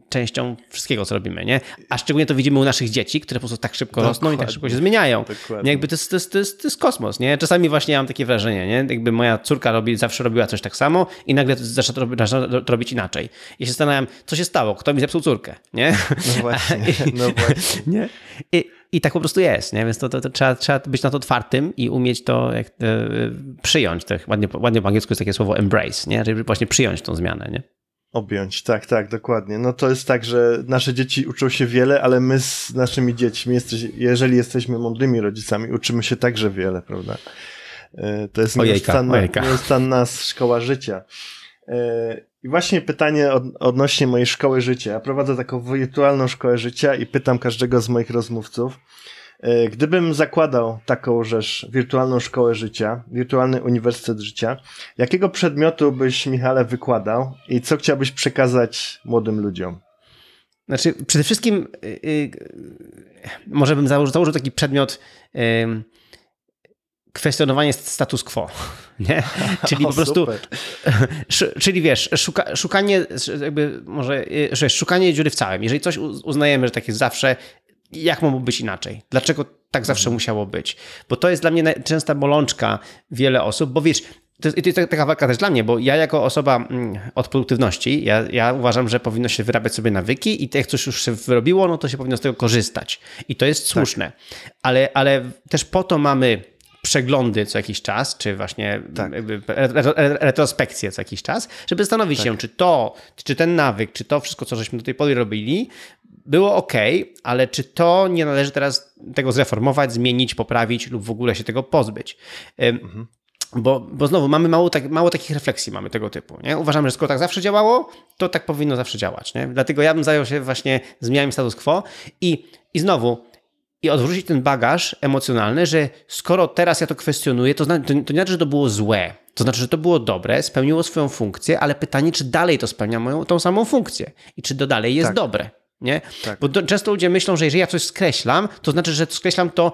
częścią wszystkiego, co robimy, nie? A szczególnie to widzimy u naszych dzieci, które po prostu tak szybko Dokładnie. rosną i tak szybko się zmieniają. Dokładnie. Jakby to jest, to, jest, to, jest, to jest kosmos, nie? Czasami właśnie ja mam takie wrażenie, nie? Jakby moja córka robi, zawsze robiła coś tak samo i nagle zaczęła to, to robić inaczej. I się zastanawiam, co się stało? Kto mi zepsuł córkę, nie? No właśnie, [laughs] I, no właśnie. [laughs] Nie? I, i tak po prostu jest, nie? więc to, to, to trzeba, trzeba, być na to otwartym i umieć to jak, e, przyjąć. Tak ładnie, ładnie po angielsku jest takie słowo embrace, nie? żeby właśnie przyjąć tą zmianę. Nie? Objąć, tak, tak, dokładnie. No to jest tak, że nasze dzieci uczą się wiele, ale my z naszymi dziećmi, jesteś, jeżeli jesteśmy mądrymi rodzicami, uczymy się także wiele, prawda? E, to jest ojejka, nieustanna, ojejka. nieustanna szkoła życia. E, i właśnie pytanie od, odnośnie mojej szkoły życia. Ja prowadzę taką wirtualną szkołę życia i pytam każdego z moich rozmówców, e, Gdybym zakładał taką rzecz, wirtualną szkołę życia, wirtualny uniwersytet życia, jakiego przedmiotu byś, Michale, wykładał i co chciałbyś przekazać młodym ludziom? Znaczy, przede wszystkim, yy, może bym założył, założył taki przedmiot. Yy kwestionowanie status quo. [laughs] Nie? Czyli o, po prostu. [laughs] Sz, czyli wiesz, szuka, szukanie, jakby może, y, że szukanie dziury w całym. Jeżeli coś uznajemy, że tak jest zawsze, jak mogło być inaczej? Dlaczego tak zawsze mhm. musiało być? Bo to jest dla mnie częsta bolączka wiele osób, bo wiesz, to jest, to jest taka walka też dla mnie, bo ja jako osoba mm, od produktywności, ja, ja uważam, że powinno się wyrabiać sobie nawyki i jak coś już się wyrobiło, no to się powinno z tego korzystać. I to jest tak. słuszne. Tak. Ale, ale też po to mamy przeglądy co jakiś czas, czy właśnie tak. retrospekcje co jakiś czas, żeby zastanowić tak. się, czy to, czy ten nawyk, czy to wszystko, co żeśmy do tej pory robili, było ok, ale czy to nie należy teraz tego zreformować, zmienić, poprawić lub w ogóle się tego pozbyć? Mhm. Bo, bo znowu mamy mało, tak, mało takich refleksji mamy tego typu. Nie? Uważamy, że skoro tak zawsze działało, to tak powinno zawsze działać. Nie? Dlatego ja bym zajął się właśnie zmianami status quo i, i znowu i odwrócić ten bagaż emocjonalny, że skoro teraz ja to kwestionuję, to, to, to nie znaczy, że to było złe. To znaczy, że to było dobre, spełniło swoją funkcję, ale pytanie, czy dalej to spełnia moją, tą samą funkcję i czy to dalej jest tak. dobre. Nie? Tak. Bo do, często ludzie myślą, że jeżeli ja coś skreślam, to znaczy, że skreślam to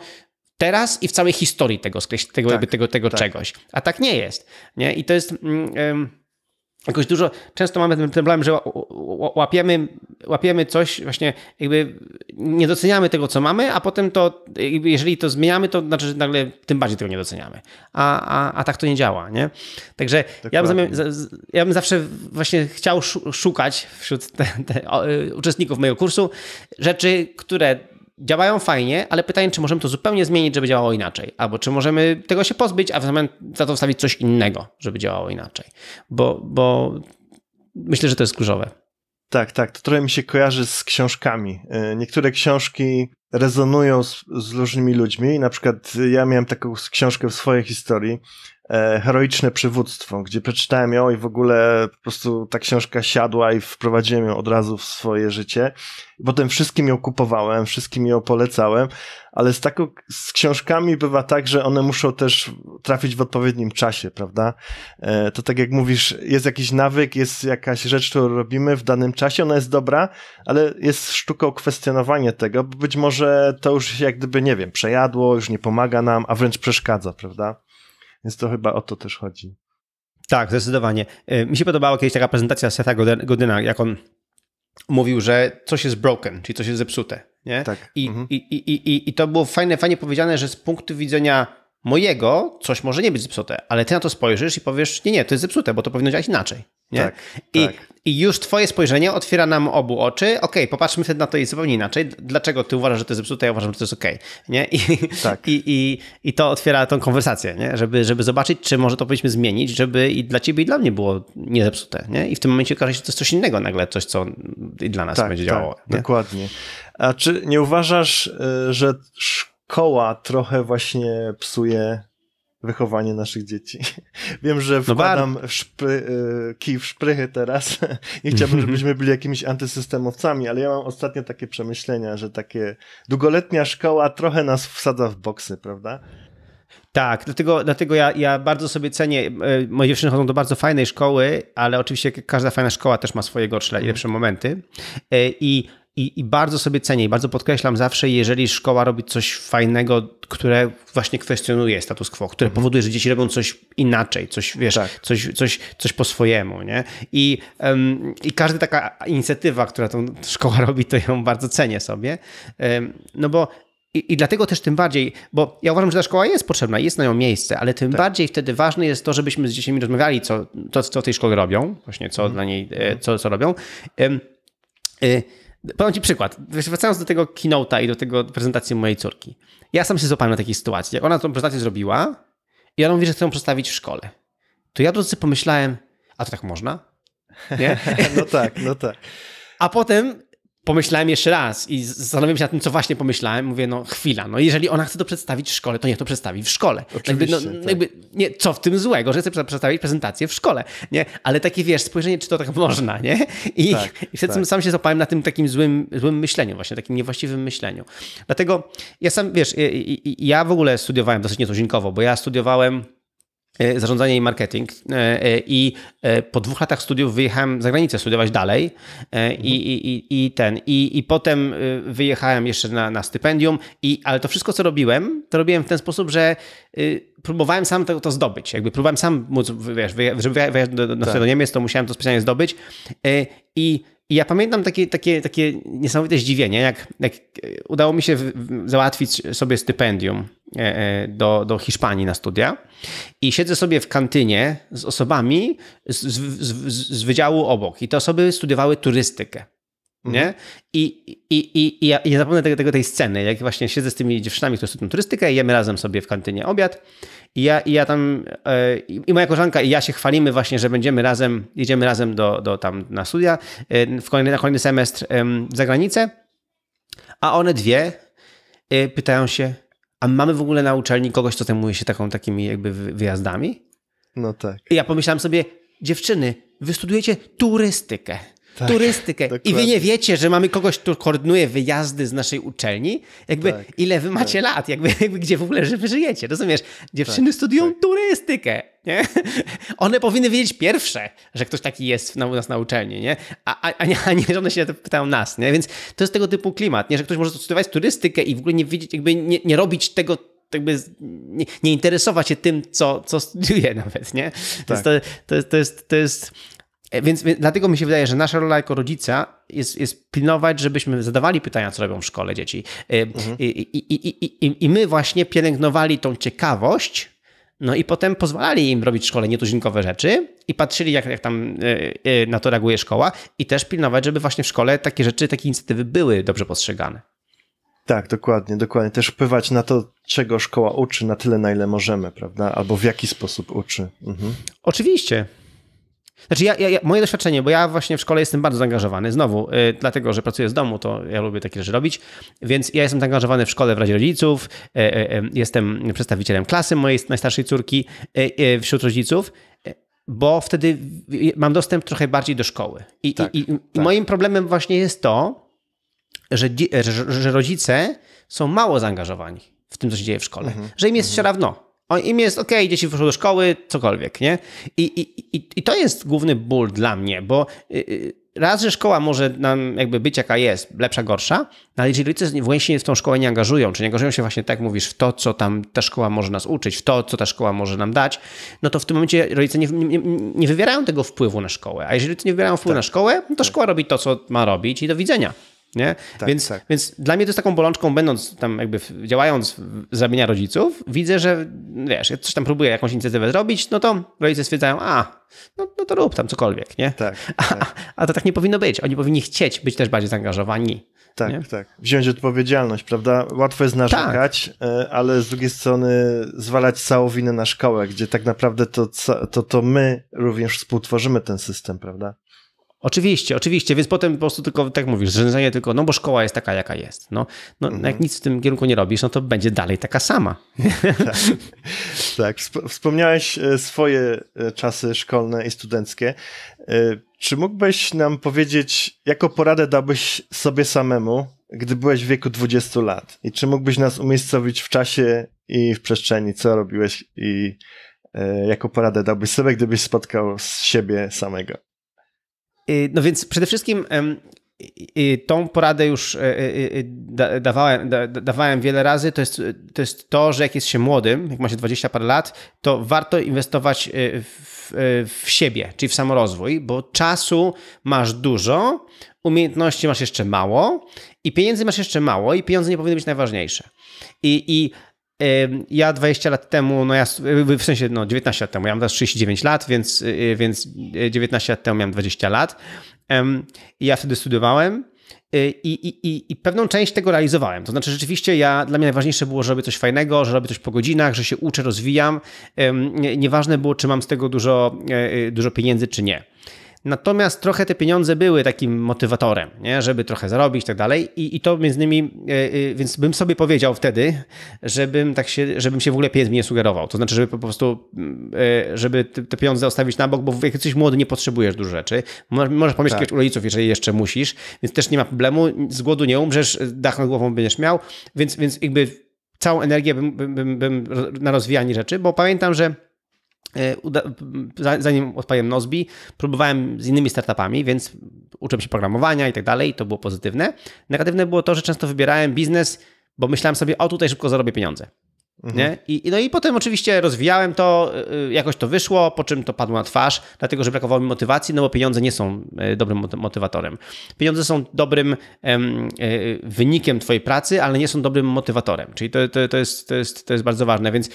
teraz i w całej historii tego, skreś, tego, tak. tego, tego, tak. czegoś. A tak nie jest. Nie? I to jest. Mm, jakoś dużo, często mamy ten problem, że łapiemy, łapiemy coś, właśnie jakby nie doceniamy tego, co mamy, a potem to, jeżeli to zmieniamy, to znaczy, że nagle tym bardziej tego nie doceniamy. A, a, a tak to nie działa, nie? Także ja bym, ja bym, zawsze właśnie chciał szukać wśród te, te y, uczestników mojego kursu rzeczy, które działają fajnie, ale pytanie, czy możemy to zupełnie zmienić, żeby działało inaczej, albo czy możemy tego się pozbyć, a w zamian za to wstawić coś innego, żeby działało inaczej, bo, bo myślę, że to jest kluczowe. Tak, tak, to trochę mi się kojarzy z książkami. E, niektóre książki rezonują z, z różnymi ludźmi. Na przykład e, ja miałem taką książkę w swojej historii, E, heroiczne Przywództwo, gdzie przeczytałem ją i w ogóle po prostu ta książka siadła i wprowadziłem ją od razu w swoje życie. Potem wszystkim ją kupowałem, wszystkim ją polecałem, ale z, taką, z książkami bywa tak, że one muszą też trafić w odpowiednim czasie, prawda? E, to tak jak mówisz, jest jakiś nawyk, jest jakaś rzecz, którą robimy w danym czasie, ona jest dobra, ale jest sztuką kwestionowanie tego, bo być może to już jak gdyby, nie wiem, przejadło, już nie pomaga nam, a wręcz przeszkadza, prawda? Więc to chyba o to też chodzi. Tak, zdecydowanie. E, mi się podobała kiedyś taka prezentacja Setha Godyna, jak on mówił, że coś jest broken, czyli coś jest zepsute. Nie? Tak. I, mhm. i, i, i, I to było fajne, fajnie powiedziane, że z punktu widzenia mojego coś może nie być zepsute, ale ty na to spojrzysz i powiesz, nie, nie, to jest zepsute, bo to powinno działać inaczej. Nie? Tak, I, tak. I już twoje spojrzenie otwiera nam obu oczy, okej, okay, popatrzmy wtedy na to i zupełnie inaczej, dlaczego ty uważasz, że to jest zepsute, ja uważam, że to jest okej. Okay, nie? I, tak. i, i, I to otwiera tą konwersację, nie? Żeby, żeby zobaczyć, czy może to powinniśmy zmienić, żeby i dla ciebie i dla mnie było niezepsute. Nie? I w tym momencie okaże się, że to jest coś innego nagle, coś, co i dla nas tak, będzie działało. Tak, nie? dokładnie. A czy nie uważasz, y, że koła trochę właśnie psuje wychowanie naszych dzieci. [laughs] Wiem, że no wkładam no szpry, y, kij w szprychy teraz. [laughs] Nie chciałbym, [laughs] żebyśmy byli jakimiś antysystemowcami, ale ja mam ostatnio takie przemyślenia, że takie długoletnia szkoła trochę nas wsadza w boksy, prawda? Tak, dlatego, dlatego ja, ja bardzo sobie cenię. E, moje dziewczyny chodzą do bardzo fajnej szkoły, ale oczywiście każda fajna szkoła też ma swoje gorsze i mhm. lepsze momenty. E, I i, I, bardzo sobie cenię i bardzo podkreślam zawsze, jeżeli szkoła robi coś fajnego, które właśnie kwestionuje status quo, które mhm. powoduje, że dzieci robią coś inaczej, coś, wiesz, tak. coś, coś, coś po swojemu, nie? I, um, I każda taka inicjatywa, która tą szkoła [laughs] robi, to ją bardzo cenię sobie, um, no bo i, I, dlatego też tym bardziej, bo ja uważam, że ta szkoła jest potrzebna, jest na nią miejsce, ale tym tak. bardziej wtedy ważne jest to, żebyśmy z dziećmi rozmawiali, co, to, co tej szkoły robią, właśnie co mm. dla niej, e, co, co robią. y, Podam Ci przykład. Wracając do tego keynote'a i do tego prezentacji mojej córki. Ja sam się złapałem na takiej sytuacji. Jak ona tą prezentację zrobiła i ona mówi, że chce ją przedstawić w szkole, to ja drodzy pomyślałem, a to tak można? Nie? [laughs] no tak, no tak. A potem pomyślałem jeszcze raz i zastanawiam się nad tym, co właśnie pomyślałem. Mówię, no chwila, no jeżeli ona chce to przedstawić w szkole, to niech to przedstawi w szkole. No, Oczywiście, jakby, no, tak. jakby, nie, co w tym złego, że chce przedstawić prezentację w szkole, nie? Ale takie, wiesz, spojrzenie, czy to tak można, nie? I, tak, i wtedy tak. sam się zapałem na tym takim złym, złym myśleniu właśnie, takim niewłaściwym myśleniu. Dlatego ja sam, wiesz, ja, ja w ogóle studiowałem dosyć nietuzinkowo, bo ja studiowałem E, zarządzanie i marketing. E, e, I po dwóch latach studiów wyjechałem za granicę studiować dalej i, i, i, ten. I, I potem wyjechałem jeszcze na, na stypendium, I, ale to wszystko, co robiłem, to robiłem w ten sposób, że próbowałem sam to, to zdobyć. Jakby próbowałem sam móc, wiesz, żeby wyjechać do, do, tak. do Niemiec, to musiałem to specjalnie zdobyć. I i ja pamiętam takie, takie, takie niesamowite zdziwienie, jak, jak udało mi się załatwić sobie stypendium E, e, do, do Hiszpanii na studia i siedzę sobie w kantynie z osobami z, z, z wydziału obok i te osoby studiowały turystykę. Mhm. Nie? I, i, i, i ja nie zapomnę tego, tego, tej sceny, jak właśnie siedzę z tymi dziewczynami, które studiują turystykę i jemy razem sobie w kantynie obiad i ja, i ja tam, yy, i moja koleżanka i ja się chwalimy właśnie, że będziemy razem, idziemy razem do, do tam na studia, yy, w kolejny, na kolejny semestr yy, za granicę, a one dwie pytają się, a mamy w ogóle na uczelni kogoś, kto zajmuje się taką, takimi jakby wyjazdami? No tak. I ja pomyślałem sobie, dziewczyny, wy studujecie turystykę tak, turystykę. Dokładnie. I wy nie wiecie, że mamy kogoś, kto koordynuje wyjazdy z naszej uczelni? Jakby tak, ile wy macie tak. lat? Jakby, jakby gdzie w ogóle że wy żyjecie? Rozumiesz? Dziewczyny tak, studiują tak. turystykę. Nie? [laughs] One powinny wiedzieć pierwsze, że ktoś taki jest u nas na uczelni, nie? A, a, a, nie, a nie, że one się pytają nas, nie? Więc to jest tego typu klimat, nie? Że ktoś może studiować turystykę i w ogóle nie jakby nie, nie robić tego, jakby nie, nie interesować się tym, co, co studiuje [laughs] nawet, nie? Tak. To, to, jest, to, jest, to jest E, więc, więc, dlatego mi się wydaje, że nasza rola jako rodzica jest, jest pilnować, żebyśmy zadawali pytania, co robią w szkole dzieci. E, mhm. I, i, i, I, my właśnie pielęgnowali tą ciekawość, no i potem pozwalali im robić w szkole nietuzinkowe rzeczy i patrzyli, jak, jak tam e, na to reaguje szkoła, i też pilnować, żeby właśnie w szkole takie rzeczy, takie inicjatywy były dobrze postrzegane. Tak, dokładnie, dokładnie. Też wpływać na to, czego szkoła uczy, na tyle, na ile możemy, prawda? Albo w jaki sposób uczy. Mhm. Oczywiście. Znaczy, ja, ja, moje doświadczenie, bo ja właśnie w szkole jestem bardzo zaangażowany, znowu, y, dlatego, że pracuję z domu, to ja lubię takie rzeczy robić, więc ja jestem zaangażowany w szkole w razie Rodziców, y, y, jestem przedstawicielem klasy mojej najstarszej córki wśród rodziców, bo wtedy mam dostęp trochę bardziej do szkoły. I, tak, i, i, tak. i moim problemem właśnie jest to, że, że, że rodzice są mało zaangażowani w tym, co się dzieje w szkole, mhm. że im jest mhm. Mm ravno. On, im jest ok, dzieci wyszły do szkoły, cokolwiek, nie? I, i, i, i to jest główny ból dla mnie, bo y, y, raz, że szkoła może nam jakby być jaka jest, lepsza, gorsza, no ale jeżeli rodzice właśnie w tą szkołę nie angażują, czy nie angażują się właśnie, tak jak mówisz, w to, co tam ta szkoła może nas uczyć, w to, co ta szkoła może nam dać, no to w tym momencie rodzice nie, nie, nie wywierają tego wpływu na szkołę. A jeżeli rodzice nie wywierają wpływu tak. na szkołę, no to tak. szkoła robi to, co ma robić i do widzenia. Nie? Tak, więc, tak. więc dla mnie to jest taką bolączką, będąc tam jakby działając z ramienia rodziców, widzę, że wiesz, ja coś tam próbuję jakąś inicjatywę zrobić, no to rodzice stwierdzają, a, no, no to rób tam cokolwiek, nie? Tak, [laughs] tak. A, to tak nie powinno być. Oni powinni chcieć być też bardziej zaangażowani. Tak, nie? tak. Wziąć odpowiedzialność, prawda? Łatwo jest narzekać, tak. e, ale z drugiej strony zwalać całą winę na szkołę, gdzie tak naprawdę to, to, to my również współtworzymy ten system, prawda? Oczywiście, oczywiście, więc potem po prostu tylko tak mówisz, zrzędzenie tylko, no bo szkoła jest taka, jaka jest. No, no mhm. jak nic w tym kierunku nie robisz, no to będzie dalej taka sama. [laughs] Tak, tak. wspomniałeś e, swoje e, czasy szkolne i studenckie. E, czy mógłbyś nam powiedzieć, jaką poradę dałbyś sobie samemu, gdy byłeś w wieku 20 lat? I czy mógłbyś nas umiejscowić w czasie i w przestrzeni, co robiłeś i jaką poradę dałbyś sobie, gdybyś spotkał z siebie samego? Y, no więc przede wszystkim y, y, tą poradę już e, e, e, dawałem, dawałem wiele razy, to jest, to jest to, że jak jest się młodym, jak ma się 20 parę lat, to warto inwestować w, w siebie, czyli w samorozwój, bo czasu masz dużo, umiejętności masz jeszcze mało i pieniędzy masz jeszcze mało i pieniądze nie powinny być najważniejsze. I, i ja 20 lat temu, no ja, y, w sensie no 19 lat temu, ja mam teraz 39 lat, więc, y, więc 19 y, lat temu miałem 20 lat ja wtedy studiowałem i, i, i, i pewną część tego realizowałem. To znaczy, rzeczywiście ja, dla mnie najważniejsze było, że robię coś fajnego, że robię coś po godzinach, że się uczę, rozwijam. Nieważne było, czy mam z tego dużo, e, e, dużo pieniędzy, czy nie. Natomiast trochę te pieniądze były takim motywatorem, nie? żeby trochę zarobić i tak dalej. I, to między innymi, e, e, więc bym sobie powiedział wtedy, żebym, tak się, żebym się w ogóle pieniędzmi nie sugerował. To znaczy, żeby po prostu, mm, e, żeby te pieniądze zostawić na bok, bo jak jesteś młody, nie potrzebujesz dużo rzeczy. Możesz pomieszkać tak. u rodziców, jeżeli jeszcze musisz, więc też nie ma problemu. Z głodu nie umrzesz, dach nad głową będziesz miał, więc, więc jakby całą energię bym, bym, bym, bym na rozwijanie rzeczy, bo pamiętam, że E, zanim odpaliłem Nozbi, próbowałem z innymi startupami, więc uczyłem się programowania i tak dalej, i to było pozytywne. Negatywne było to, że często wybierałem biznes, bo myślałem sobie, o tutaj szybko zarobię pieniądze. Mhm. Nie? I, no i potem oczywiście rozwijałem to, y, y, jakoś to wyszło, po czym to padło na twarz, dlatego że brakowało mi motywacji, no bo pieniądze nie są y, dobrym motywatorem. Pieniądze są dobrym em, wynikiem twojej pracy, ale nie są dobrym motywatorem. Czyli to, to, to, jest, to, jest, to jest bardzo ważne, więc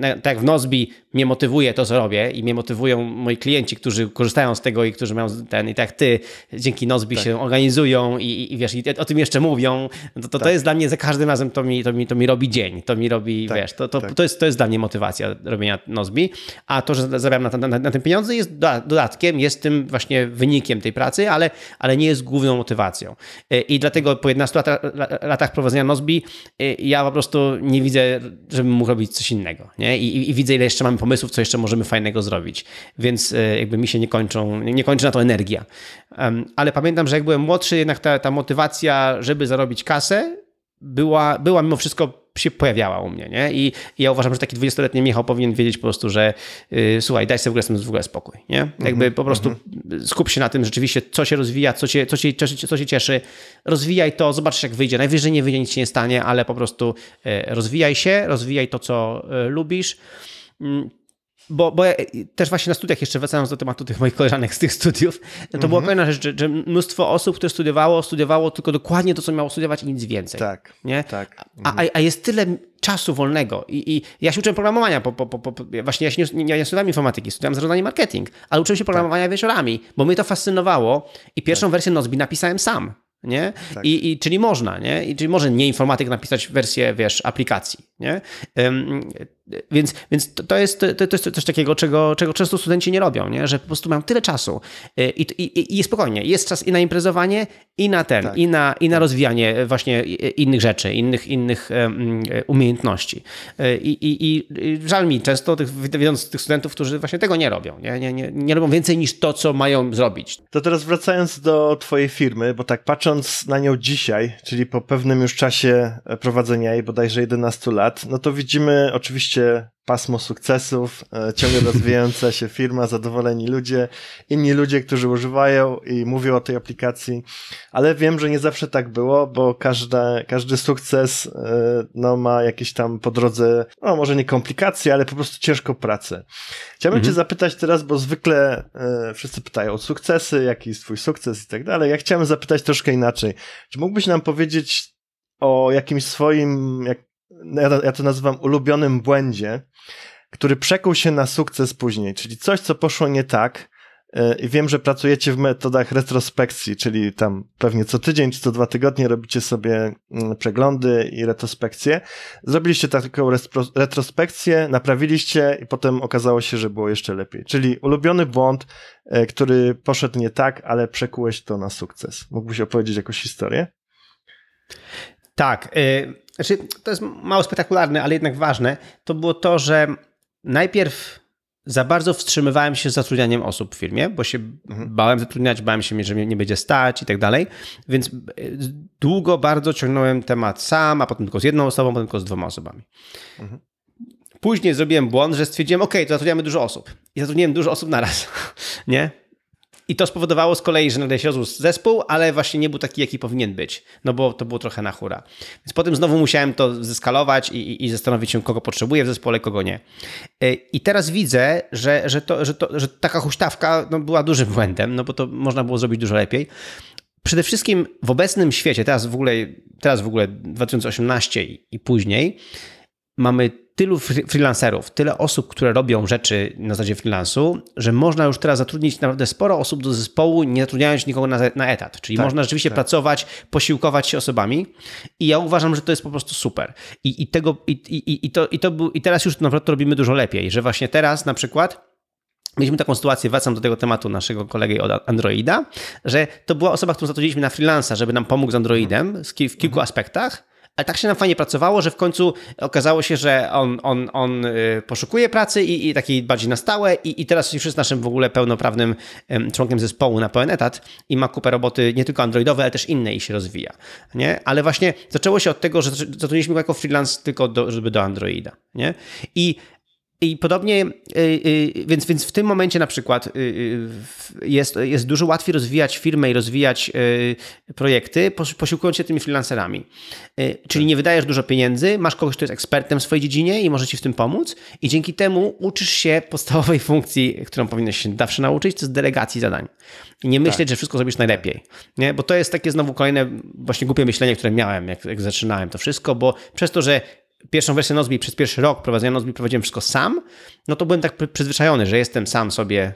tak jak w Nozbi mnie motywuje to, co robię i mnie motywują moi klienci, którzy korzystają z tego i którzy mają ten, i tak jak ty, dzięki Nozbi tak. się organizują i, i, wiesz, i o tym jeszcze mówią, no to, to, tak. to jest dla mnie, za każdym razem to mi, to mi, to mi robi dzień, to mi robi tak tak, wiesz, to, to, tak. to, jest, to jest dla mnie motywacja robienia Nozbi, a to, że zarabiam na, na, na tym pieniądze jest dodatkiem, jest tym właśnie wynikiem tej pracy, ale, ale nie jest główną motywacją. E, I dlatego po 11 latach, latach prowadzenia Nozbi e, ja po prostu nie widzę, żebym mógł robić coś innego. Nie? I, i, I, widzę, ile jeszcze mamy pomysłów, co jeszcze możemy fajnego zrobić. Więc e, jakby mi się nie kończą, nie kończy na to energia. ale pamiętam, że jak byłem młodszy, jednak ta, ta motywacja, żeby zarobić kasę, była, była mimo wszystko się pojawiała u mnie, nie? I, i ja uważam, że taki 20-letni Michał powinien wiedzieć po prostu, że yy, słuchaj, daj sobie w ogóle, w ogóle spokój, nie? Mhm. Jakby po prostu mm-hmm. skup się na tym rzeczywiście, co się rozwija, co się, co, się, co, się, co się cieszy, rozwijaj to, zobaczysz jak wyjdzie, najwyżej nie wyjdzie, nic się nie stanie, ale po prostu yy, rozwijaj się, rozwijaj to, co yy, lubisz, mm, bo, bo ja też właśnie na studiach, jeszcze wracając do tematu tych moich koleżanek z tych studiów, to mhm. była kolejna rzecz, że, że, mnóstwo osób, które studiowało, studiowało tylko dokładnie to, co miało studiować i nic więcej. Tak, nie? tak. Mhm. A, a, jest tyle czasu wolnego i, i ja się uczyłem programowania, po, po, po, po właśnie ja się nie, nie, nie studiowałem informatyki, studiowałem zarządzanie marketing, ale uczyłem się programowania tak. wieczorami, bo mnie to fascynowało i pierwszą tak. wersję Nozbi napisałem sam. Nie? Tak. I, I, czyli można, nie? I, czyli może nie informatyk napisać wersję, wiesz, aplikacji, nie? Więc, więc to, jest, to, jest coś takiego, czego, czego często studenci nie robią, nie? że po prostu mają tyle czasu e, i, i, i spokojnie, jest czas i na imprezowanie, i na ten, tak. i, na, i na rozwijanie właśnie innych rzeczy, innych, innych umiejętności. E, I, i, i żal mi często tych, widząc tych studentów, którzy właśnie tego nie robią, nie? Nie, nie, nie robią więcej niż to, co mają zrobić. To teraz wracając do twojej firmy, bo tak patrząc na nią dzisiaj, czyli po pewnym już czasie prowadzenia jej, bodajże 11 lat, lat, no to widzimy oczywiście pasmo sukcesów, e, ciągle rozwijająca się firma, zadowoleni ludzie, inni ludzie, którzy używają i mówią o tej aplikacji, ale wiem, że nie zawsze tak było, bo każda, każdy sukces e, no, ma jakieś tam po drodze, no może nie komplikacje, ale po prostu ciężko pracę. Chciałbym mhm. cię zapytać teraz, bo zwykle y, wszyscy pytają o sukcesy, jaki jest twój sukces i tak dalej. Ja chciałem zapytać troszkę inaczej. Czy mógłbyś nam powiedzieć, o jakimś swoim, jak, no ja to nazywam ulubionym błędzie, który przekuł się na sukces później, czyli coś, co poszło nie tak, e, i wiem, że pracujecie w metodach retrospekcji, czyli tam pewnie co tydzień czy co dwa tygodnie robicie sobie mm, przeglądy i retrospekcje. Zrobiliście taką retrospekcję, naprawiliście i potem okazało się, że było jeszcze lepiej. Czyli ulubiony błąd, e, który poszedł nie tak, ale przekułeś to na sukces. Mógłbyś opowiedzieć jakąś historię? Tak. E, znaczy to jest mało spektakularne, ale jednak ważne, to było to, że najpierw za bardzo wstrzymywałem się z zatrudnianiem osób w firmie, bo się mhm. bałem zatrudniać, bałem się, że mnie nie będzie stać i tak dalej. Więc e, długo bardzo ciągnąłem temat sam, a potem tylko z jedną osobą, potem tylko z dwoma osobami. Mhm. Później zrobiłem błąd, że stwierdziłem, ok, to zatrudniamy dużo osób. I zatrudniłem dużo osób naraz, [laughs] nie? I to spowodowało z kolei, że nagle się rozrósł zespół, ale właśnie nie był taki, jaki powinien być, no bo to było trochę na hura. Więc potem znowu musiałem to zeskalować i, i, i zastanowić się, kogo potrzebuję w zespole, kogo nie. E, I teraz widzę, że, że, to, że, to, że taka huśtawka no, była dużym [laughs] błędem, no bo to można było zrobić dużo lepiej. Przede wszystkim w obecnym świecie, teraz w ogóle, teraz w ogóle 2018 i później, mamy tylu freelancerów, tyle osób, które robią rzeczy na zasadzie freelansu, że można już teraz zatrudnić naprawdę sporo osób do zespołu, nie zatrudniając nikogo na, na etat. Czyli tak, można rzeczywiście tak. pracować, posiłkować się osobami i ja uważam, że to jest po prostu super. I, i tego, i, i, i, to, i, to był, i teraz już naprawdę robimy dużo lepiej, że właśnie teraz na przykład Mieliśmy taką sytuację, wracam do tego tematu naszego kolegi od Androida, że to była osoba, którą zatrudniliśmy na freelansa, żeby nam pomógł z Androidem w kilku mhm. aspektach ale tak się nam fajnie pracowało, że w końcu okazało się, że on, on, on y, poszukuje pracy i, i takiej bardziej na stałe i, i teraz już jest naszym w ogóle pełnoprawnym członkiem zespołu na pełen etat i ma kupę roboty nie tylko androidowe, ale też inne i się rozwija, nie? Ale właśnie zaczęło się od tego, że zatrudniliśmy go jako freelance tylko do, żeby do androida, nie? I i podobnie, y, y, więc, więc w tym momencie na przykład y, jest, jest dużo łatwiej rozwijać firmę i rozwijać projekty, posiłkując się tymi freelancerami. Czyli nie wydajesz dużo pieniędzy, masz kogoś, kto jest ekspertem w swojej dziedzinie i może ci w tym pomóc, i dzięki temu uczysz się podstawowej [laughs] funkcji, którą powinieneś się zawsze nauczyć, to jest delegacji zadań. I nie myśleć, tak. że wszystko zrobisz najlepiej. Nie? Bo to jest takie znowu kolejne właśnie głupie myślenie, które miałem, jak, jak zaczynałem to wszystko, bo przez to, że pierwszą wersję Nozbi przez pierwszy rok prowadzenia Nozbi prowadziłem wszystko sam, no to byłem tak przyzwyczajony, że jestem sam sobie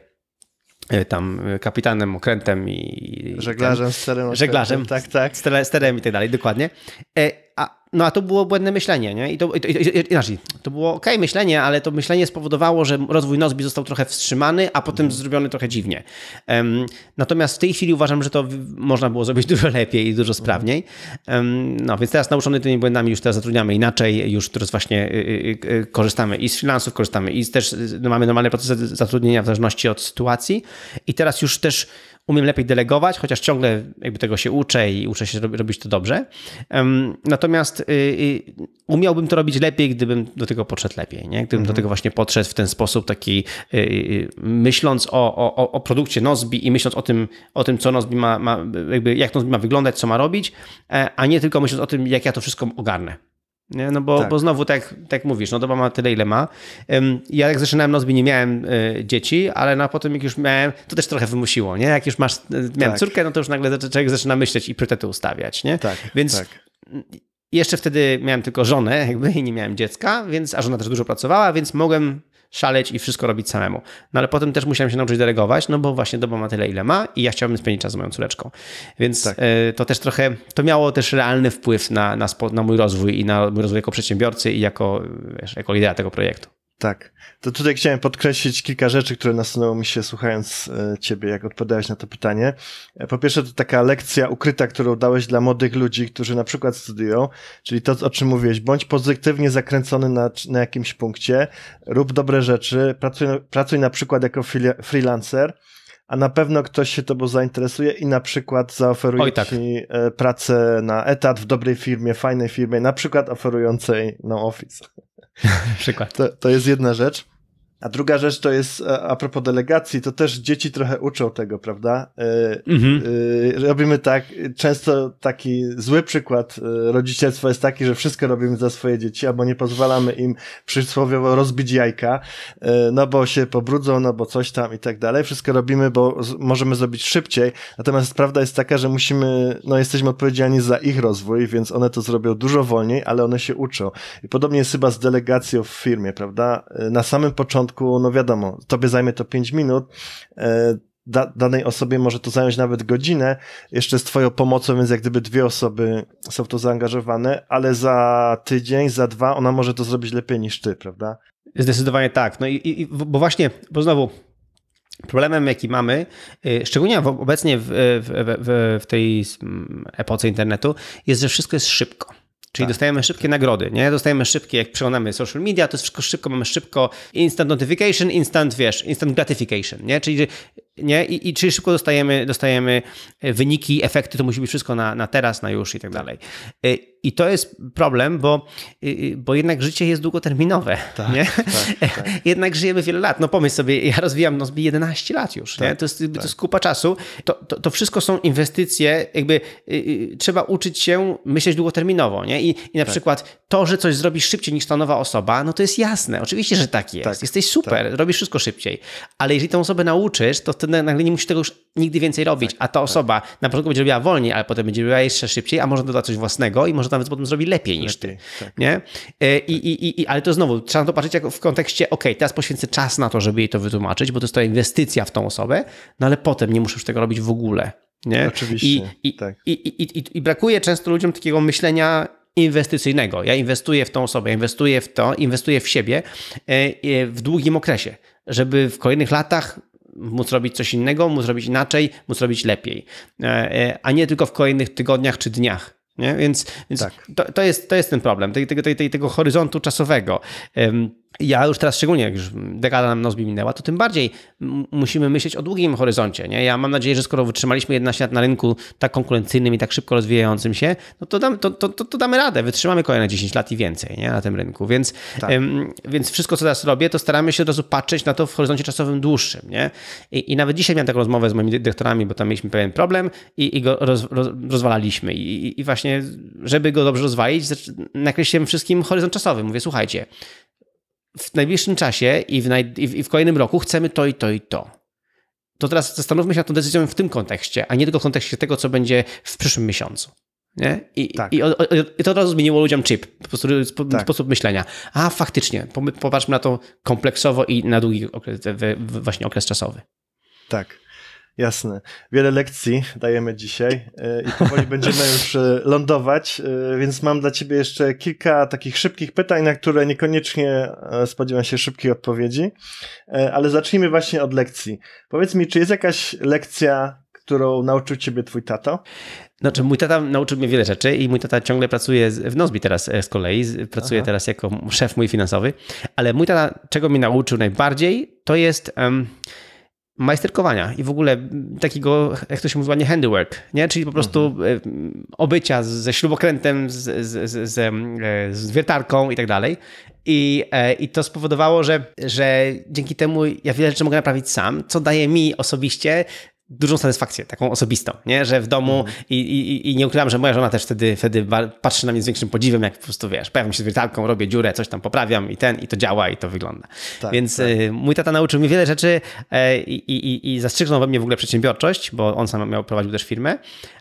e, tam e, kapitanem, okrętem i... Żeglarzem, ten, sterem. Żeglarzem, tak, tak. Sterem i tak dalej, dokładnie. E, no a to było błędne myślenie, nie? I to, i to i, inaczej, to było ok myślenie, ale to myślenie spowodowało, że rozwój Nozbi został trochę wstrzymany, a potem mhm. zrobiony trochę dziwnie. Um, natomiast w tej chwili uważam, że to można było zrobić [laughs] dużo lepiej i dużo mhm. sprawniej. Um, no więc teraz nauczony tymi błędami już teraz zatrudniamy inaczej, już teraz właśnie y, y, y, y korzystamy i z finansów korzystamy i też y, no, mamy normalne procesy zatrudnienia w zależności od sytuacji i teraz już też umiem lepiej delegować, chociaż ciągle jakby tego się uczę i uczę się robić to dobrze. Natomiast y, y, umiałbym to robić lepiej, gdybym do tego podszedł lepiej, nie? gdybym do mhm. tego właśnie podszedł w ten sposób taki y, myśląc o, o, o produkcie Nozbi i myśląc o tym, o tym co Nozbi ma, ma jakby jak Nozbi ma wyglądać, co ma robić, e, a nie tylko myśląc o tym, jak ja to wszystko ogarnę. Nie? No bo, tak. bo znowu, tak, tak mówisz, no to ma tyle, ile ma. Ja jak zaczynałem Nozbi, nie miałem e, dzieci, ale na no, potem jak już miałem, to też trochę wymusiło, nie? Jak już masz, e, miałem tak. córkę, no to już nagle człowiek zaczyna myśleć i priorytety ustawiać, nie? Tak, Więc tak. jeszcze wtedy miałem tylko żonę jakby i nie miałem dziecka, więc, a żona też dużo pracowała, więc mogłem szaleć i wszystko robić samemu. No ale potem też musiałem się nauczyć delegować, no bo właśnie doba ma tyle, ile ma i ja chciałbym spędzić czas z moją córeczką. Więc tak. E, to też trochę, to miało też realny wpływ na, na, na mój rozwój i na mój rozwój jako przedsiębiorcy i jako, wiesz, jako lidera tego projektu. Tak. To tutaj chciałem podkreślić kilka rzeczy, które nasunęło mi się słuchając e, ciebie, jak odpowiadałeś na to pytanie. E, po pierwsze, to taka lekcja ukryta, którą dałeś dla młodych ludzi, którzy na przykład studiują, czyli to, o czym mówiłeś. Bądź pozytywnie zakręcony na, na jakimś punkcie, rób dobre rzeczy, pracuj, pracuj na przykład jako freelancer, a na pewno ktoś się tobą zainteresuje i na przykład zaoferuje Oj, tak. ci e, pracę na etat w dobrej firmie, fajnej firmie, na przykład oferującej no office. [laughs] Przykład. To, to jest jedna rzecz. A druga rzecz to jest, e, a propos delegacji, to też dzieci trochę uczą tego, prawda? E, mhm. E, robimy tak, często taki zły przykład rodzicielstwa jest taki, że wszystko robimy za swoje dzieci, albo nie pozwalamy im przysłowiowo rozbić jajka, no bo się pobrudzą, no bo coś tam i tak dalej. Wszystko robimy, bo możemy zrobić szybciej, natomiast prawda jest taka, że musimy, no jesteśmy odpowiedzialni za ich rozwój, więc one to zrobią dużo wolniej, ale one się uczą. I podobnie jest chyba z delegacją w firmie, prawda? Na samym początku początku, no wiadomo, tobie zajmie to 5 minut, e, da, danej osobie może to zająć nawet godzinę, jeszcze z Twoją pomocą, więc jak gdyby dwie osoby są w to zaangażowane, ale za tydzień, za dwa ona może to zrobić lepiej niż Ty, prawda? Zdecydowanie tak. No i, i bo właśnie, bo znowu. Problemem, jaki mamy, y, szczególnie obecnie w, w, w, w tej mm, epoce internetu, jest, że wszystko jest szybko. Czyli tak. dostajemy szybkie nagrody, nie? Dostajemy szybkie, jak przełamamy social media, to jest wszystko szybko, mamy szybko instant notification, instant, wiesz, instant gratification, nie? Czyli, nie? I, i czyli szybko dostajemy, dostajemy wyniki, efekty, to musi być wszystko na, na teraz, na już i tak dalej. Y, i to jest problem, bo, y, y, bo jednak życie jest długoterminowe. Tak, nie? Tak, tak. [laughs] jednak żyjemy wiele lat. No pomyśl sobie, ja rozwijam Nozbi 11 lat już. nie? Tak, to, jest, to tak. jest kupa czasu. To, to, to, wszystko są inwestycje, jakby y, trzeba uczyć się myśleć długoterminowo. Nie? I, i na tak. przykład to, że coś zrobisz szybciej niż ta nowa osoba, no to jest jasne. Oczywiście, że tak jest. Jesteś super, robisz wszystko szybciej. Ale jeżeli tę osobę nauczysz, to wtedy nagle nie musisz tego już nigdy więcej robić. a ta osoba na początku będzie robiła wolniej, ale potem będzie robiła jeszcze szybciej, a może doda coś własnego i może nawet potem zrobi lepiej niż lepiej, ty. Tak. Nie? E, I, i, i, ale to znowu, trzeba to patrzeć jako w kontekście, ok, teraz poświęcę czas na to, żeby jej to wytłumaczyć, bo to jest to inwestycja w tą osobę, no ale potem nie muszę już tego robić w ogóle. Nie? Oczywiście. I, i, tak. i, i, i brakuje często ludziom takiego myślenia inwestycyjnego. Ja inwestuję w tą osobę, inwestuję w to, inwestuję w siebie e, e, w długim okresie, żeby w kolejnych latach móc robić coś innego, móc robić inaczej, móc robić lepiej, a nie tylko w kolejnych tygodniach czy dniach. Nie? Więc, więc tak. to, to, jest, to jest ten problem, tego tego tego tego horyzontu czasowego ja już teraz szczególnie, jak już dekada nam Nozbi minęła, to tym bardziej musimy myśleć o długim horyzoncie. Nie? Ja mam nadzieję, że skoro wytrzymaliśmy 11 lat na rynku tak konkurencyjnym i tak szybko rozwijającym się, no to, dam, to, to, to damy radę, wytrzymamy kolejne 10 lat i więcej nie? na tym rynku. Więc, tak. ym, więc wszystko, co teraz robię, to staramy się od razu patrzeć na to w horyzoncie czasowym dłuższym. Nie? I, i nawet dzisiaj miałem taką rozmowę z moimi dyrektorami, bo tam mieliśmy pewien problem i, i go roz, roz, rozwalaliśmy. I, I, właśnie, żeby go dobrze rozwalić, nakreśliłem wszystkim horyzont czasowy. Mówię, słuchajcie, w najbliższym czasie i w, naj, i w kolejnym roku chcemy to i to i to. To teraz zastanówmy się nad tą decyzją w tym kontekście, a nie tylko w kontekście tego, co będzie w przyszłym miesiącu. Nie? I, tak. i, o, i to od razu zmieniło ludziom chip, po prostu tak. sposób myślenia. A faktycznie, popatrzmy na to kompleksowo i na długi okres, właśnie okres czasowy. Tak. Jasne. Wiele lekcji dajemy dzisiaj e, i powoli [laughs] będziemy już e, lądować, e, więc mam dla Ciebie jeszcze kilka takich szybkich pytań, na które niekoniecznie spodziewam się szybkich odpowiedzi, ale zacznijmy właśnie od lekcji. Powiedz mi, czy jest jakaś lekcja, którą nauczył Ciebie Twój tato? Znaczy, mój tata nauczył mnie wiele rzeczy i mój tata ciągle pracuje w Nozbi teraz z kolei, pracuje Aha. teraz jako szef mój finansowy, ale mój tata, czego mnie nauczył najbardziej, to jest... Um, majsterkowania i w ogóle takiego, jak to się mówi ładnie, handiwork, nie? czyli po prostu mhm. E, obycia ze śrubokrętem, z, z, z, z, e, z wiertarką i tak dalej. I, e, I to spowodowało, że, że dzięki temu ja wiele rzeczy mogę naprawić sam, co daje mi osobiście dużą satysfakcję, taką osobistą, nie? że w domu mhm. i, i, i, nie ukrywam, że moja żona też wtedy, wtedy patrzy na mnie z większym podziwem, jak po prostu, wiesz, pojawiam się z wiertarką, robię dziurę, coś tam poprawiam i ten, i to działa, i to wygląda. Tak, Więc tak. Y, mój tata nauczył mnie wiele rzeczy e, i, i, i zastrzygnął we mnie w ogóle przedsiębiorczość, bo on sam miał prowadził też firmę,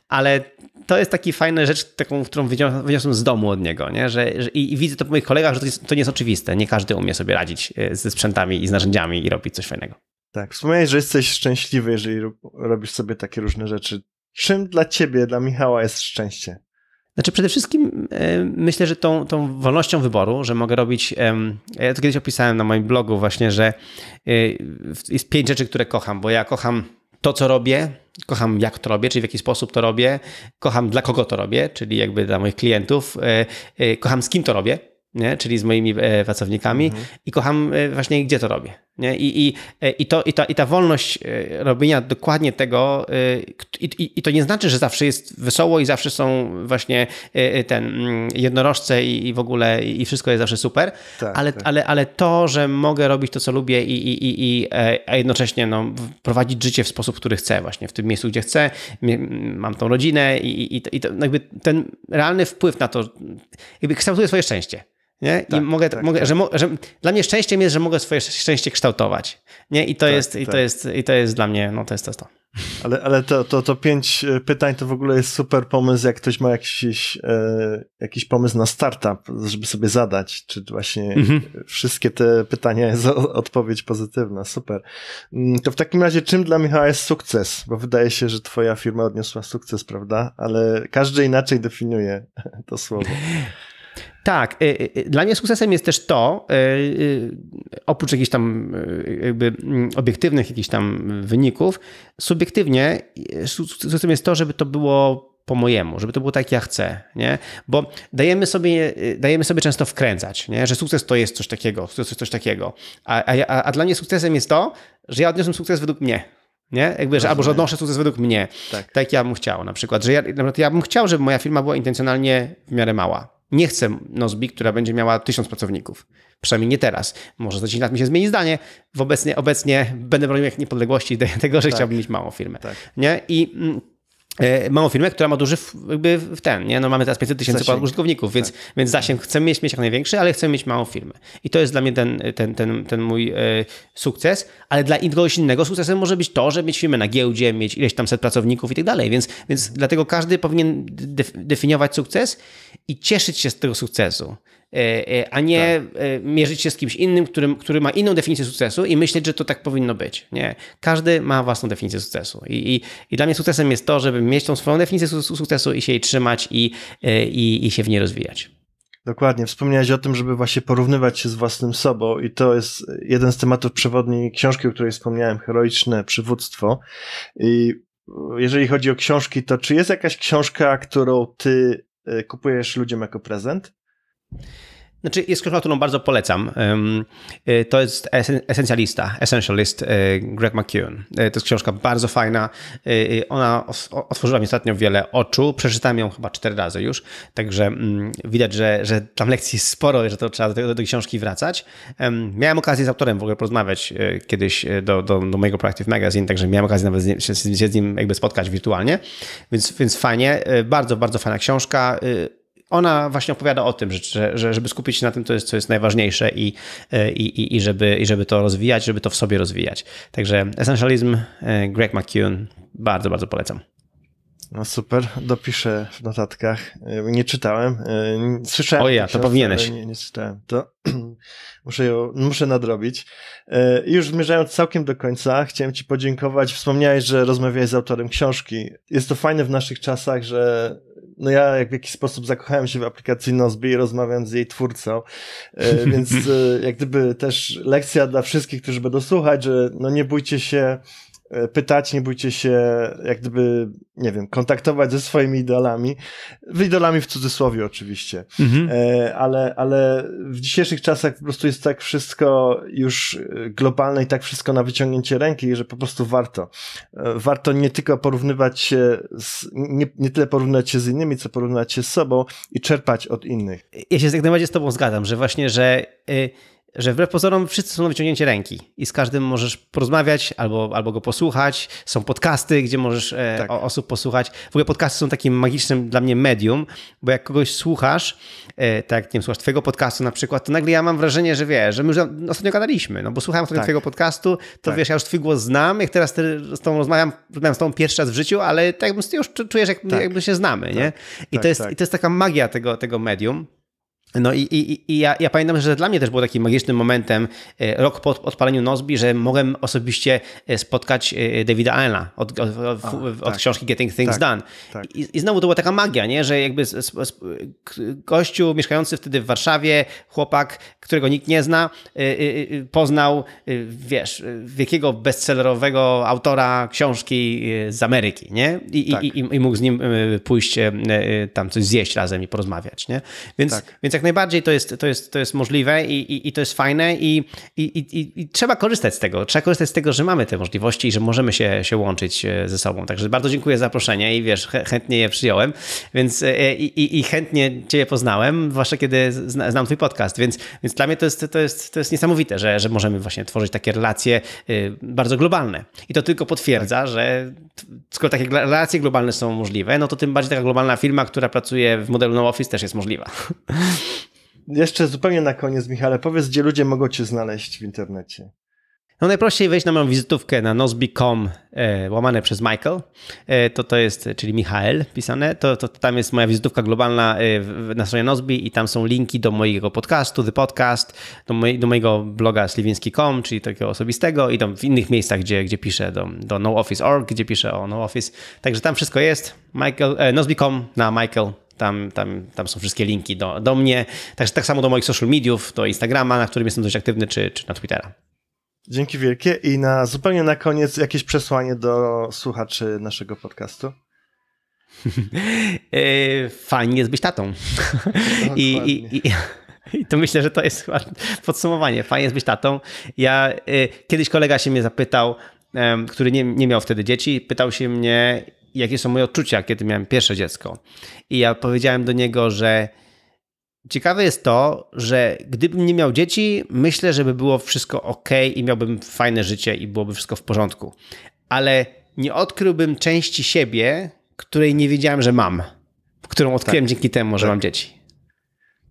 ale to jest taki fajna rzecz, taką, którą wyniosłem z domu od niego, nie? Że, że i, i, widzę to po moich kolegach, że to, jest, to, nie jest oczywiste. Nie każdy umie sobie radzić e, ze sprzętami i z narzędziami i robić coś fajnego. Tak, wspomniałeś, że jesteś szczęśliwy, jeżeli robisz sobie takie różne rzeczy. Czym dla ciebie, dla Michała jest szczęście? Znaczy przede wszystkim e, myślę, że tą, tą wolnością wyboru, że mogę robić, ja to kiedyś opisałem na moim blogu właśnie, że e, jest pięć rzeczy, które kocham, bo ja kocham to, co robię, kocham jak to robię, czyli w jaki sposób to robię, kocham dla kogo to robię, czyli jakby dla moich klientów, e, kocham z kim to robię, nie? czyli z moimi e, pracownikami mhm. i kocham e, właśnie, gdzie to robię. Nie? I, i, e, i, to, i, ta, I ta wolność robienia dokładnie tego, i, i, i to nie znaczy, że zawsze jest wesoło i zawsze są właśnie ten mm, jednorożce i, i w ogóle i wszystko jest zawsze super, tak, ale, tak. Ale, ale to, że mogę robić to, co lubię i, i, i, i a jednocześnie no, prowadzić życie w sposób, który chcę właśnie, w tym miejscu, gdzie chcę, mam tą rodzinę i, i, i to, jakby ten realny wpływ na to, jakby kształtuje swoje szczęście. Nie? I tak, mogę, tak, mogę tak. Że, że, dla mnie szczęściem jest, że mogę swoje szczęście kształtować. Nie? I, to, tak, jest, i, to, tak. jest, i to jest dla mnie, no to jest to. to. Ale, ale to, to, to pięć e, pytań to w ogóle jest super pomysł, jak ktoś ma jakiś, e, jakiś pomysł na startup, żeby sobie zadać, czy właśnie mhm. wszystkie te pytania jest odpowiedź pozytywna, super. Mm, to w takim razie czym dla Michała jest sukces? Bo wydaje się, że twoja firma odniosła sukces, prawda? Ale każdy inaczej definiuje [laughs] to słowo. Tak. Y, y, y, dla mnie sukcesem jest też to, oprócz jakichś tam jakby mm, obiektywnych jakichś tam wyników, subiektywnie sukcesem jest to, żeby to było po mojemu, żeby to było tak, jak ja chcę, nie? Bo dajemy sobie, dajemy sobie często wkręcać, nie? że sukces to jest coś takiego, sukces to jest coś takiego. A, a, a dla mnie sukcesem jest to, że ja odniosłem sukces według mnie. Nie? Jakby, że, albo że odnoszę sukces według mnie. Tak, tak jak ja bym chciał na przykład. Że ja, na przykład ja bym chciał, żeby moja firma była intencjonalnie w miarę mała nie chcę Nozbi, która będzie miała tysiąc pracowników. Przynajmniej nie teraz. Może za 10 lat mi się zmieni zdanie. Obecnie, obecnie będę bronił jak niepodległości [laughs] tego, że tak. chciałbym mieć małą firmę. Tak. Nie? I... Mm, E, małą firmę, która ma duży jakby w ten, nie? No mamy teraz 500 tysięcy użytkowników, więc, tak. więc zasięg chcemy mieć, mieć jak największy, ale chcemy mieć małą firmę. I to jest dla mnie ten, ten, ten, ten mój e, sukces, ale dla kogoś innego sukcesem może być to, że mieć firmę na giełdzie, mieć ileś tam set pracowników i tak dalej, więc, więc dlatego każdy powinien definiować sukces i cieszyć się z tego sukcesu. E, e, a nie tak. E, mierzyć się z kimś innym, który ma inną definicję sukcesu i myśleć, że to tak powinno być. Nie. Każdy ma własną definicję sukcesu. I, i, i dla mnie sukcesem jest to, żeby mieć tą swoją definicję sukcesu i się jej trzymać i, i, i się w niej rozwijać. Dokładnie. Wspomniałeś o tym, żeby właśnie porównywać się z własnym sobą i to jest jeden z tematów przewodni książki, o której wspomniałem, Heroiczne Przywództwo. I jeżeli chodzi o książki, to czy jest jakaś książka, którą ty kupujesz ludziom jako prezent? Znaczy, jest książka, którą bardzo polecam. E, to jest Esencjalista, Essentialist e, Greg McKeown. E, to jest książka bardzo fajna. Ona otworzyła mi ostatnio wiele oczu. Przeczytałem ją chyba cztery razy już, także mm, widać, że, że tam lekcji jest sporo, że to trzeba do, do, książki wracać. Miałem okazję z autorem w ogóle porozmawiać kiedyś do, do, do mojego Proactive Magazine, także miałem okazję nawet z się, z nim jakby spotkać wirtualnie, więc, więc fajnie. Bardzo, bardzo fajna książka ona właśnie opowiada o tym, że, że żeby skupić się na tym, to jest, co jest najważniejsze e, i, i, i, żeby, i żeby to rozwijać, żeby to w sobie rozwijać. Także Essentialism, e, Greg McKeown, bardzo, bardzo polecam. No super, dopiszę w notatkach. E, nie czytałem. Słyszałem. O ja, to powinieneś. Nie, nie czytałem. To [clears throat] muszę, ją, muszę nadrobić. I już zmierzając całkiem do końca, chciałem Ci podziękować. Wspomniałeś, że rozmawiałeś z autorem książki. Jest to fajne w naszych czasach, że no ja jak w jakiś sposób zakochałem się w aplikacji Nozbi rozmawiając rozmawiam z jej twórcą, e, [laughs] więc e, jak gdyby też lekcja dla wszystkich, którzy będą słuchać, że no nie bójcie się E, pytać, nie bójcie się, jak gdyby, nie wiem, kontaktować ze swoimi idolami. W idolami w cudzysłowie oczywiście, mhm. E, ale, ale w dzisiejszych czasach po prostu jest tak wszystko już e, globalne i tak wszystko na wyciągnięcie ręki, że po prostu warto. Warto nie tylko porównywać się, z, nie, nie tyle porównywać się z innymi, co porównywać się z sobą i czerpać od innych. Ja się jak najbardziej z tobą zgadzam, że właśnie, że. Y, że wbrew pozorom wszyscy są na wyciągnięcie ręki i z każdym możesz porozmawiać albo, albo go posłuchać. Są podcasty, gdzie możesz e, tak. osób posłuchać. W ogóle podcasty są takim magicznym dla mnie medium, bo jak kogoś słuchasz, e, tak jak nie wiem, słuchasz twojego podcastu na przykład, to nagle ja mam wrażenie, że wiesz, że my już ostatnio gadaliśmy, no bo słuchałem ostatnio tak. twojego podcastu, to tak. wiesz, ja już twój głos znam, jak teraz z tą rozmawiam, rozmawiam z tą pierwszy raz w życiu, ale tak jakby już czujesz, jak, tak. jakby się znamy, nie? Tak. I, to tak, jest, I to jest taka magia tego, tego medium. No i, i, i ja, ja, pamiętam, że dla mnie też było takim magicznym momentem e, rok po odpaleniu Nozbi, że mogłem osobiście e, spotkać e, Davida Allena od, od, tak. książki Getting Things tak, Done. Tak. I, I, znowu to była taka magia, nie? że jakby gościu mieszkający wtedy w Warszawie, chłopak, którego nikt nie zna, poznał, wiesz, wielkiego bestsellerowego autora książki z Ameryki nie? I, i, tak. i, mógł z nim pójść tam coś zjeść razem i porozmawiać. Nie? Więc, tak. więc jak najbardziej to jest, to jest, to jest możliwe i, i, i to jest fajne i, i, i, trzeba korzystać z tego. Trzeba korzystać z tego, że mamy te możliwości i że możemy się, się łączyć e, ze sobą. Także bardzo dziękuję za zaproszenie i wiesz, chętnie je przyjąłem, więc e, e, i, chętnie Cię poznałem, zwłaszcza kiedy znam Twój podcast, więc, więc dla mnie to jest, to jest, to jest niesamowite, że, że możemy właśnie tworzyć takie relacje bardzo globalne. I to tylko potwierdza, tak. że skoro takie relacje globalne są możliwe, no to tym bardziej taka globalna firma, która pracuje w modelu no office też jest możliwa. [laughs] jeszcze zupełnie na koniec, Michale, powiedz, gdzie ludzie mogą cię znaleźć w internecie. No najprościej wejść na moją wizytówkę na nosby.com, e, łamane przez Michael, e, to to jest, czyli Michael pisane, to, to, to tam jest moja wizytówka globalna e, w, na stronie Nozbi i tam są linki do mojego podcastu, The Podcast, do, moj, do mojego bloga sliwiński.com, czyli takiego osobistego i tam w innych miejscach, gdzie, gdzie piszę, do, do nooffice.org, gdzie piszę o nooffice, także tam wszystko jest, Michael, e, na Michael tam, tam, tam są wszystkie linki do, do mnie, tak, tak samo do moich social mediów, do Instagrama, na którym jestem dość aktywny, czy, czy na Twittera. Dzięki wielkie i na zupełnie na koniec jakieś przesłanie do słuchaczy naszego podcastu. [laughs] E, fajnie jest być tatą. [laughs] I, i, i, [laughs] I, to myślę, że to jest podsumowanie. Fajnie jest być tatą. Ja, e, kiedyś kolega się mnie zapytał, który nie, nie miał wtedy dzieci, pytał się mnie, jakie są moje odczucia, kiedy miałem pierwsze dziecko. I ja powiedziałem do niego, że ciekawe jest to, że gdybym nie miał dzieci, myślę, żeby było wszystko ok i miałbym fajne życie i byłoby wszystko w porządku. Ale nie odkryłbym części siebie, której nie wiedziałem, że mam, którą odkryłem tak. dzięki temu, że tak. mam dzieci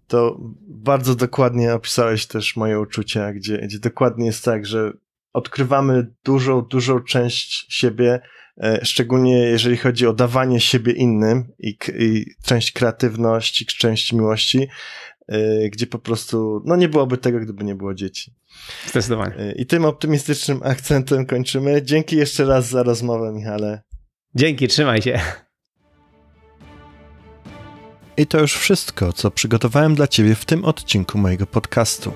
to bardzo dokładnie opisałeś też moje uczucia, gdzie, gdzie dokładnie jest tak, że odkrywamy dużą, dużą część siebie, E, szczególnie jeżeli chodzi o dawanie siebie innym i, i część kreatywności, część miłości, e, gdzie po prostu, no nie byłoby tego, gdyby nie było dzieci. Zdecydowanie. E, I tym optymistycznym akcentem kończymy. Dzięki jeszcze raz za rozmowę, Michale. Dzięki, trzymaj się. I to już wszystko, co przygotowałem dla Ciebie w tym odcinku mojego podcastu.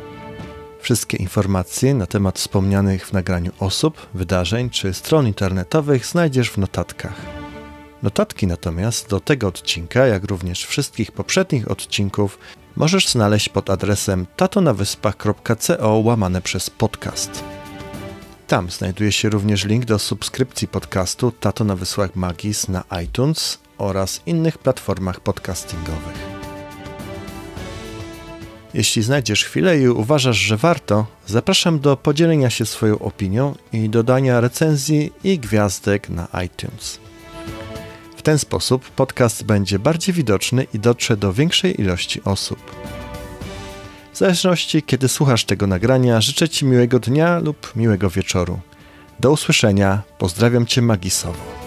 Wszystkie informacje na temat wspomnianych w nagraniu osób, wydarzeń czy stron internetowych znajdziesz w notatkach. Notatki natomiast do tego odcinka, jak również wszystkich poprzednich odcinków, możesz znaleźć pod adresem tatonawyspach.co łamane przez podcast. Tam znajduje się również link do subskrypcji podcastu Tato na Wysłach Magis na iTunes oraz innych platformach podcastingowych. Jeśli znajdziesz chwilę i uważasz, że warto, zapraszam do podzielenia się swoją opinią i dodania recenzji i gwiazdek na iTunes. W ten sposób podcast będzie bardziej widoczny i dotrze do większej ilości osób. W zależności kiedy słuchasz tego nagrania, życzę Ci miłego dnia lub miłego wieczoru. Do usłyszenia, pozdrawiam Cię magisowo.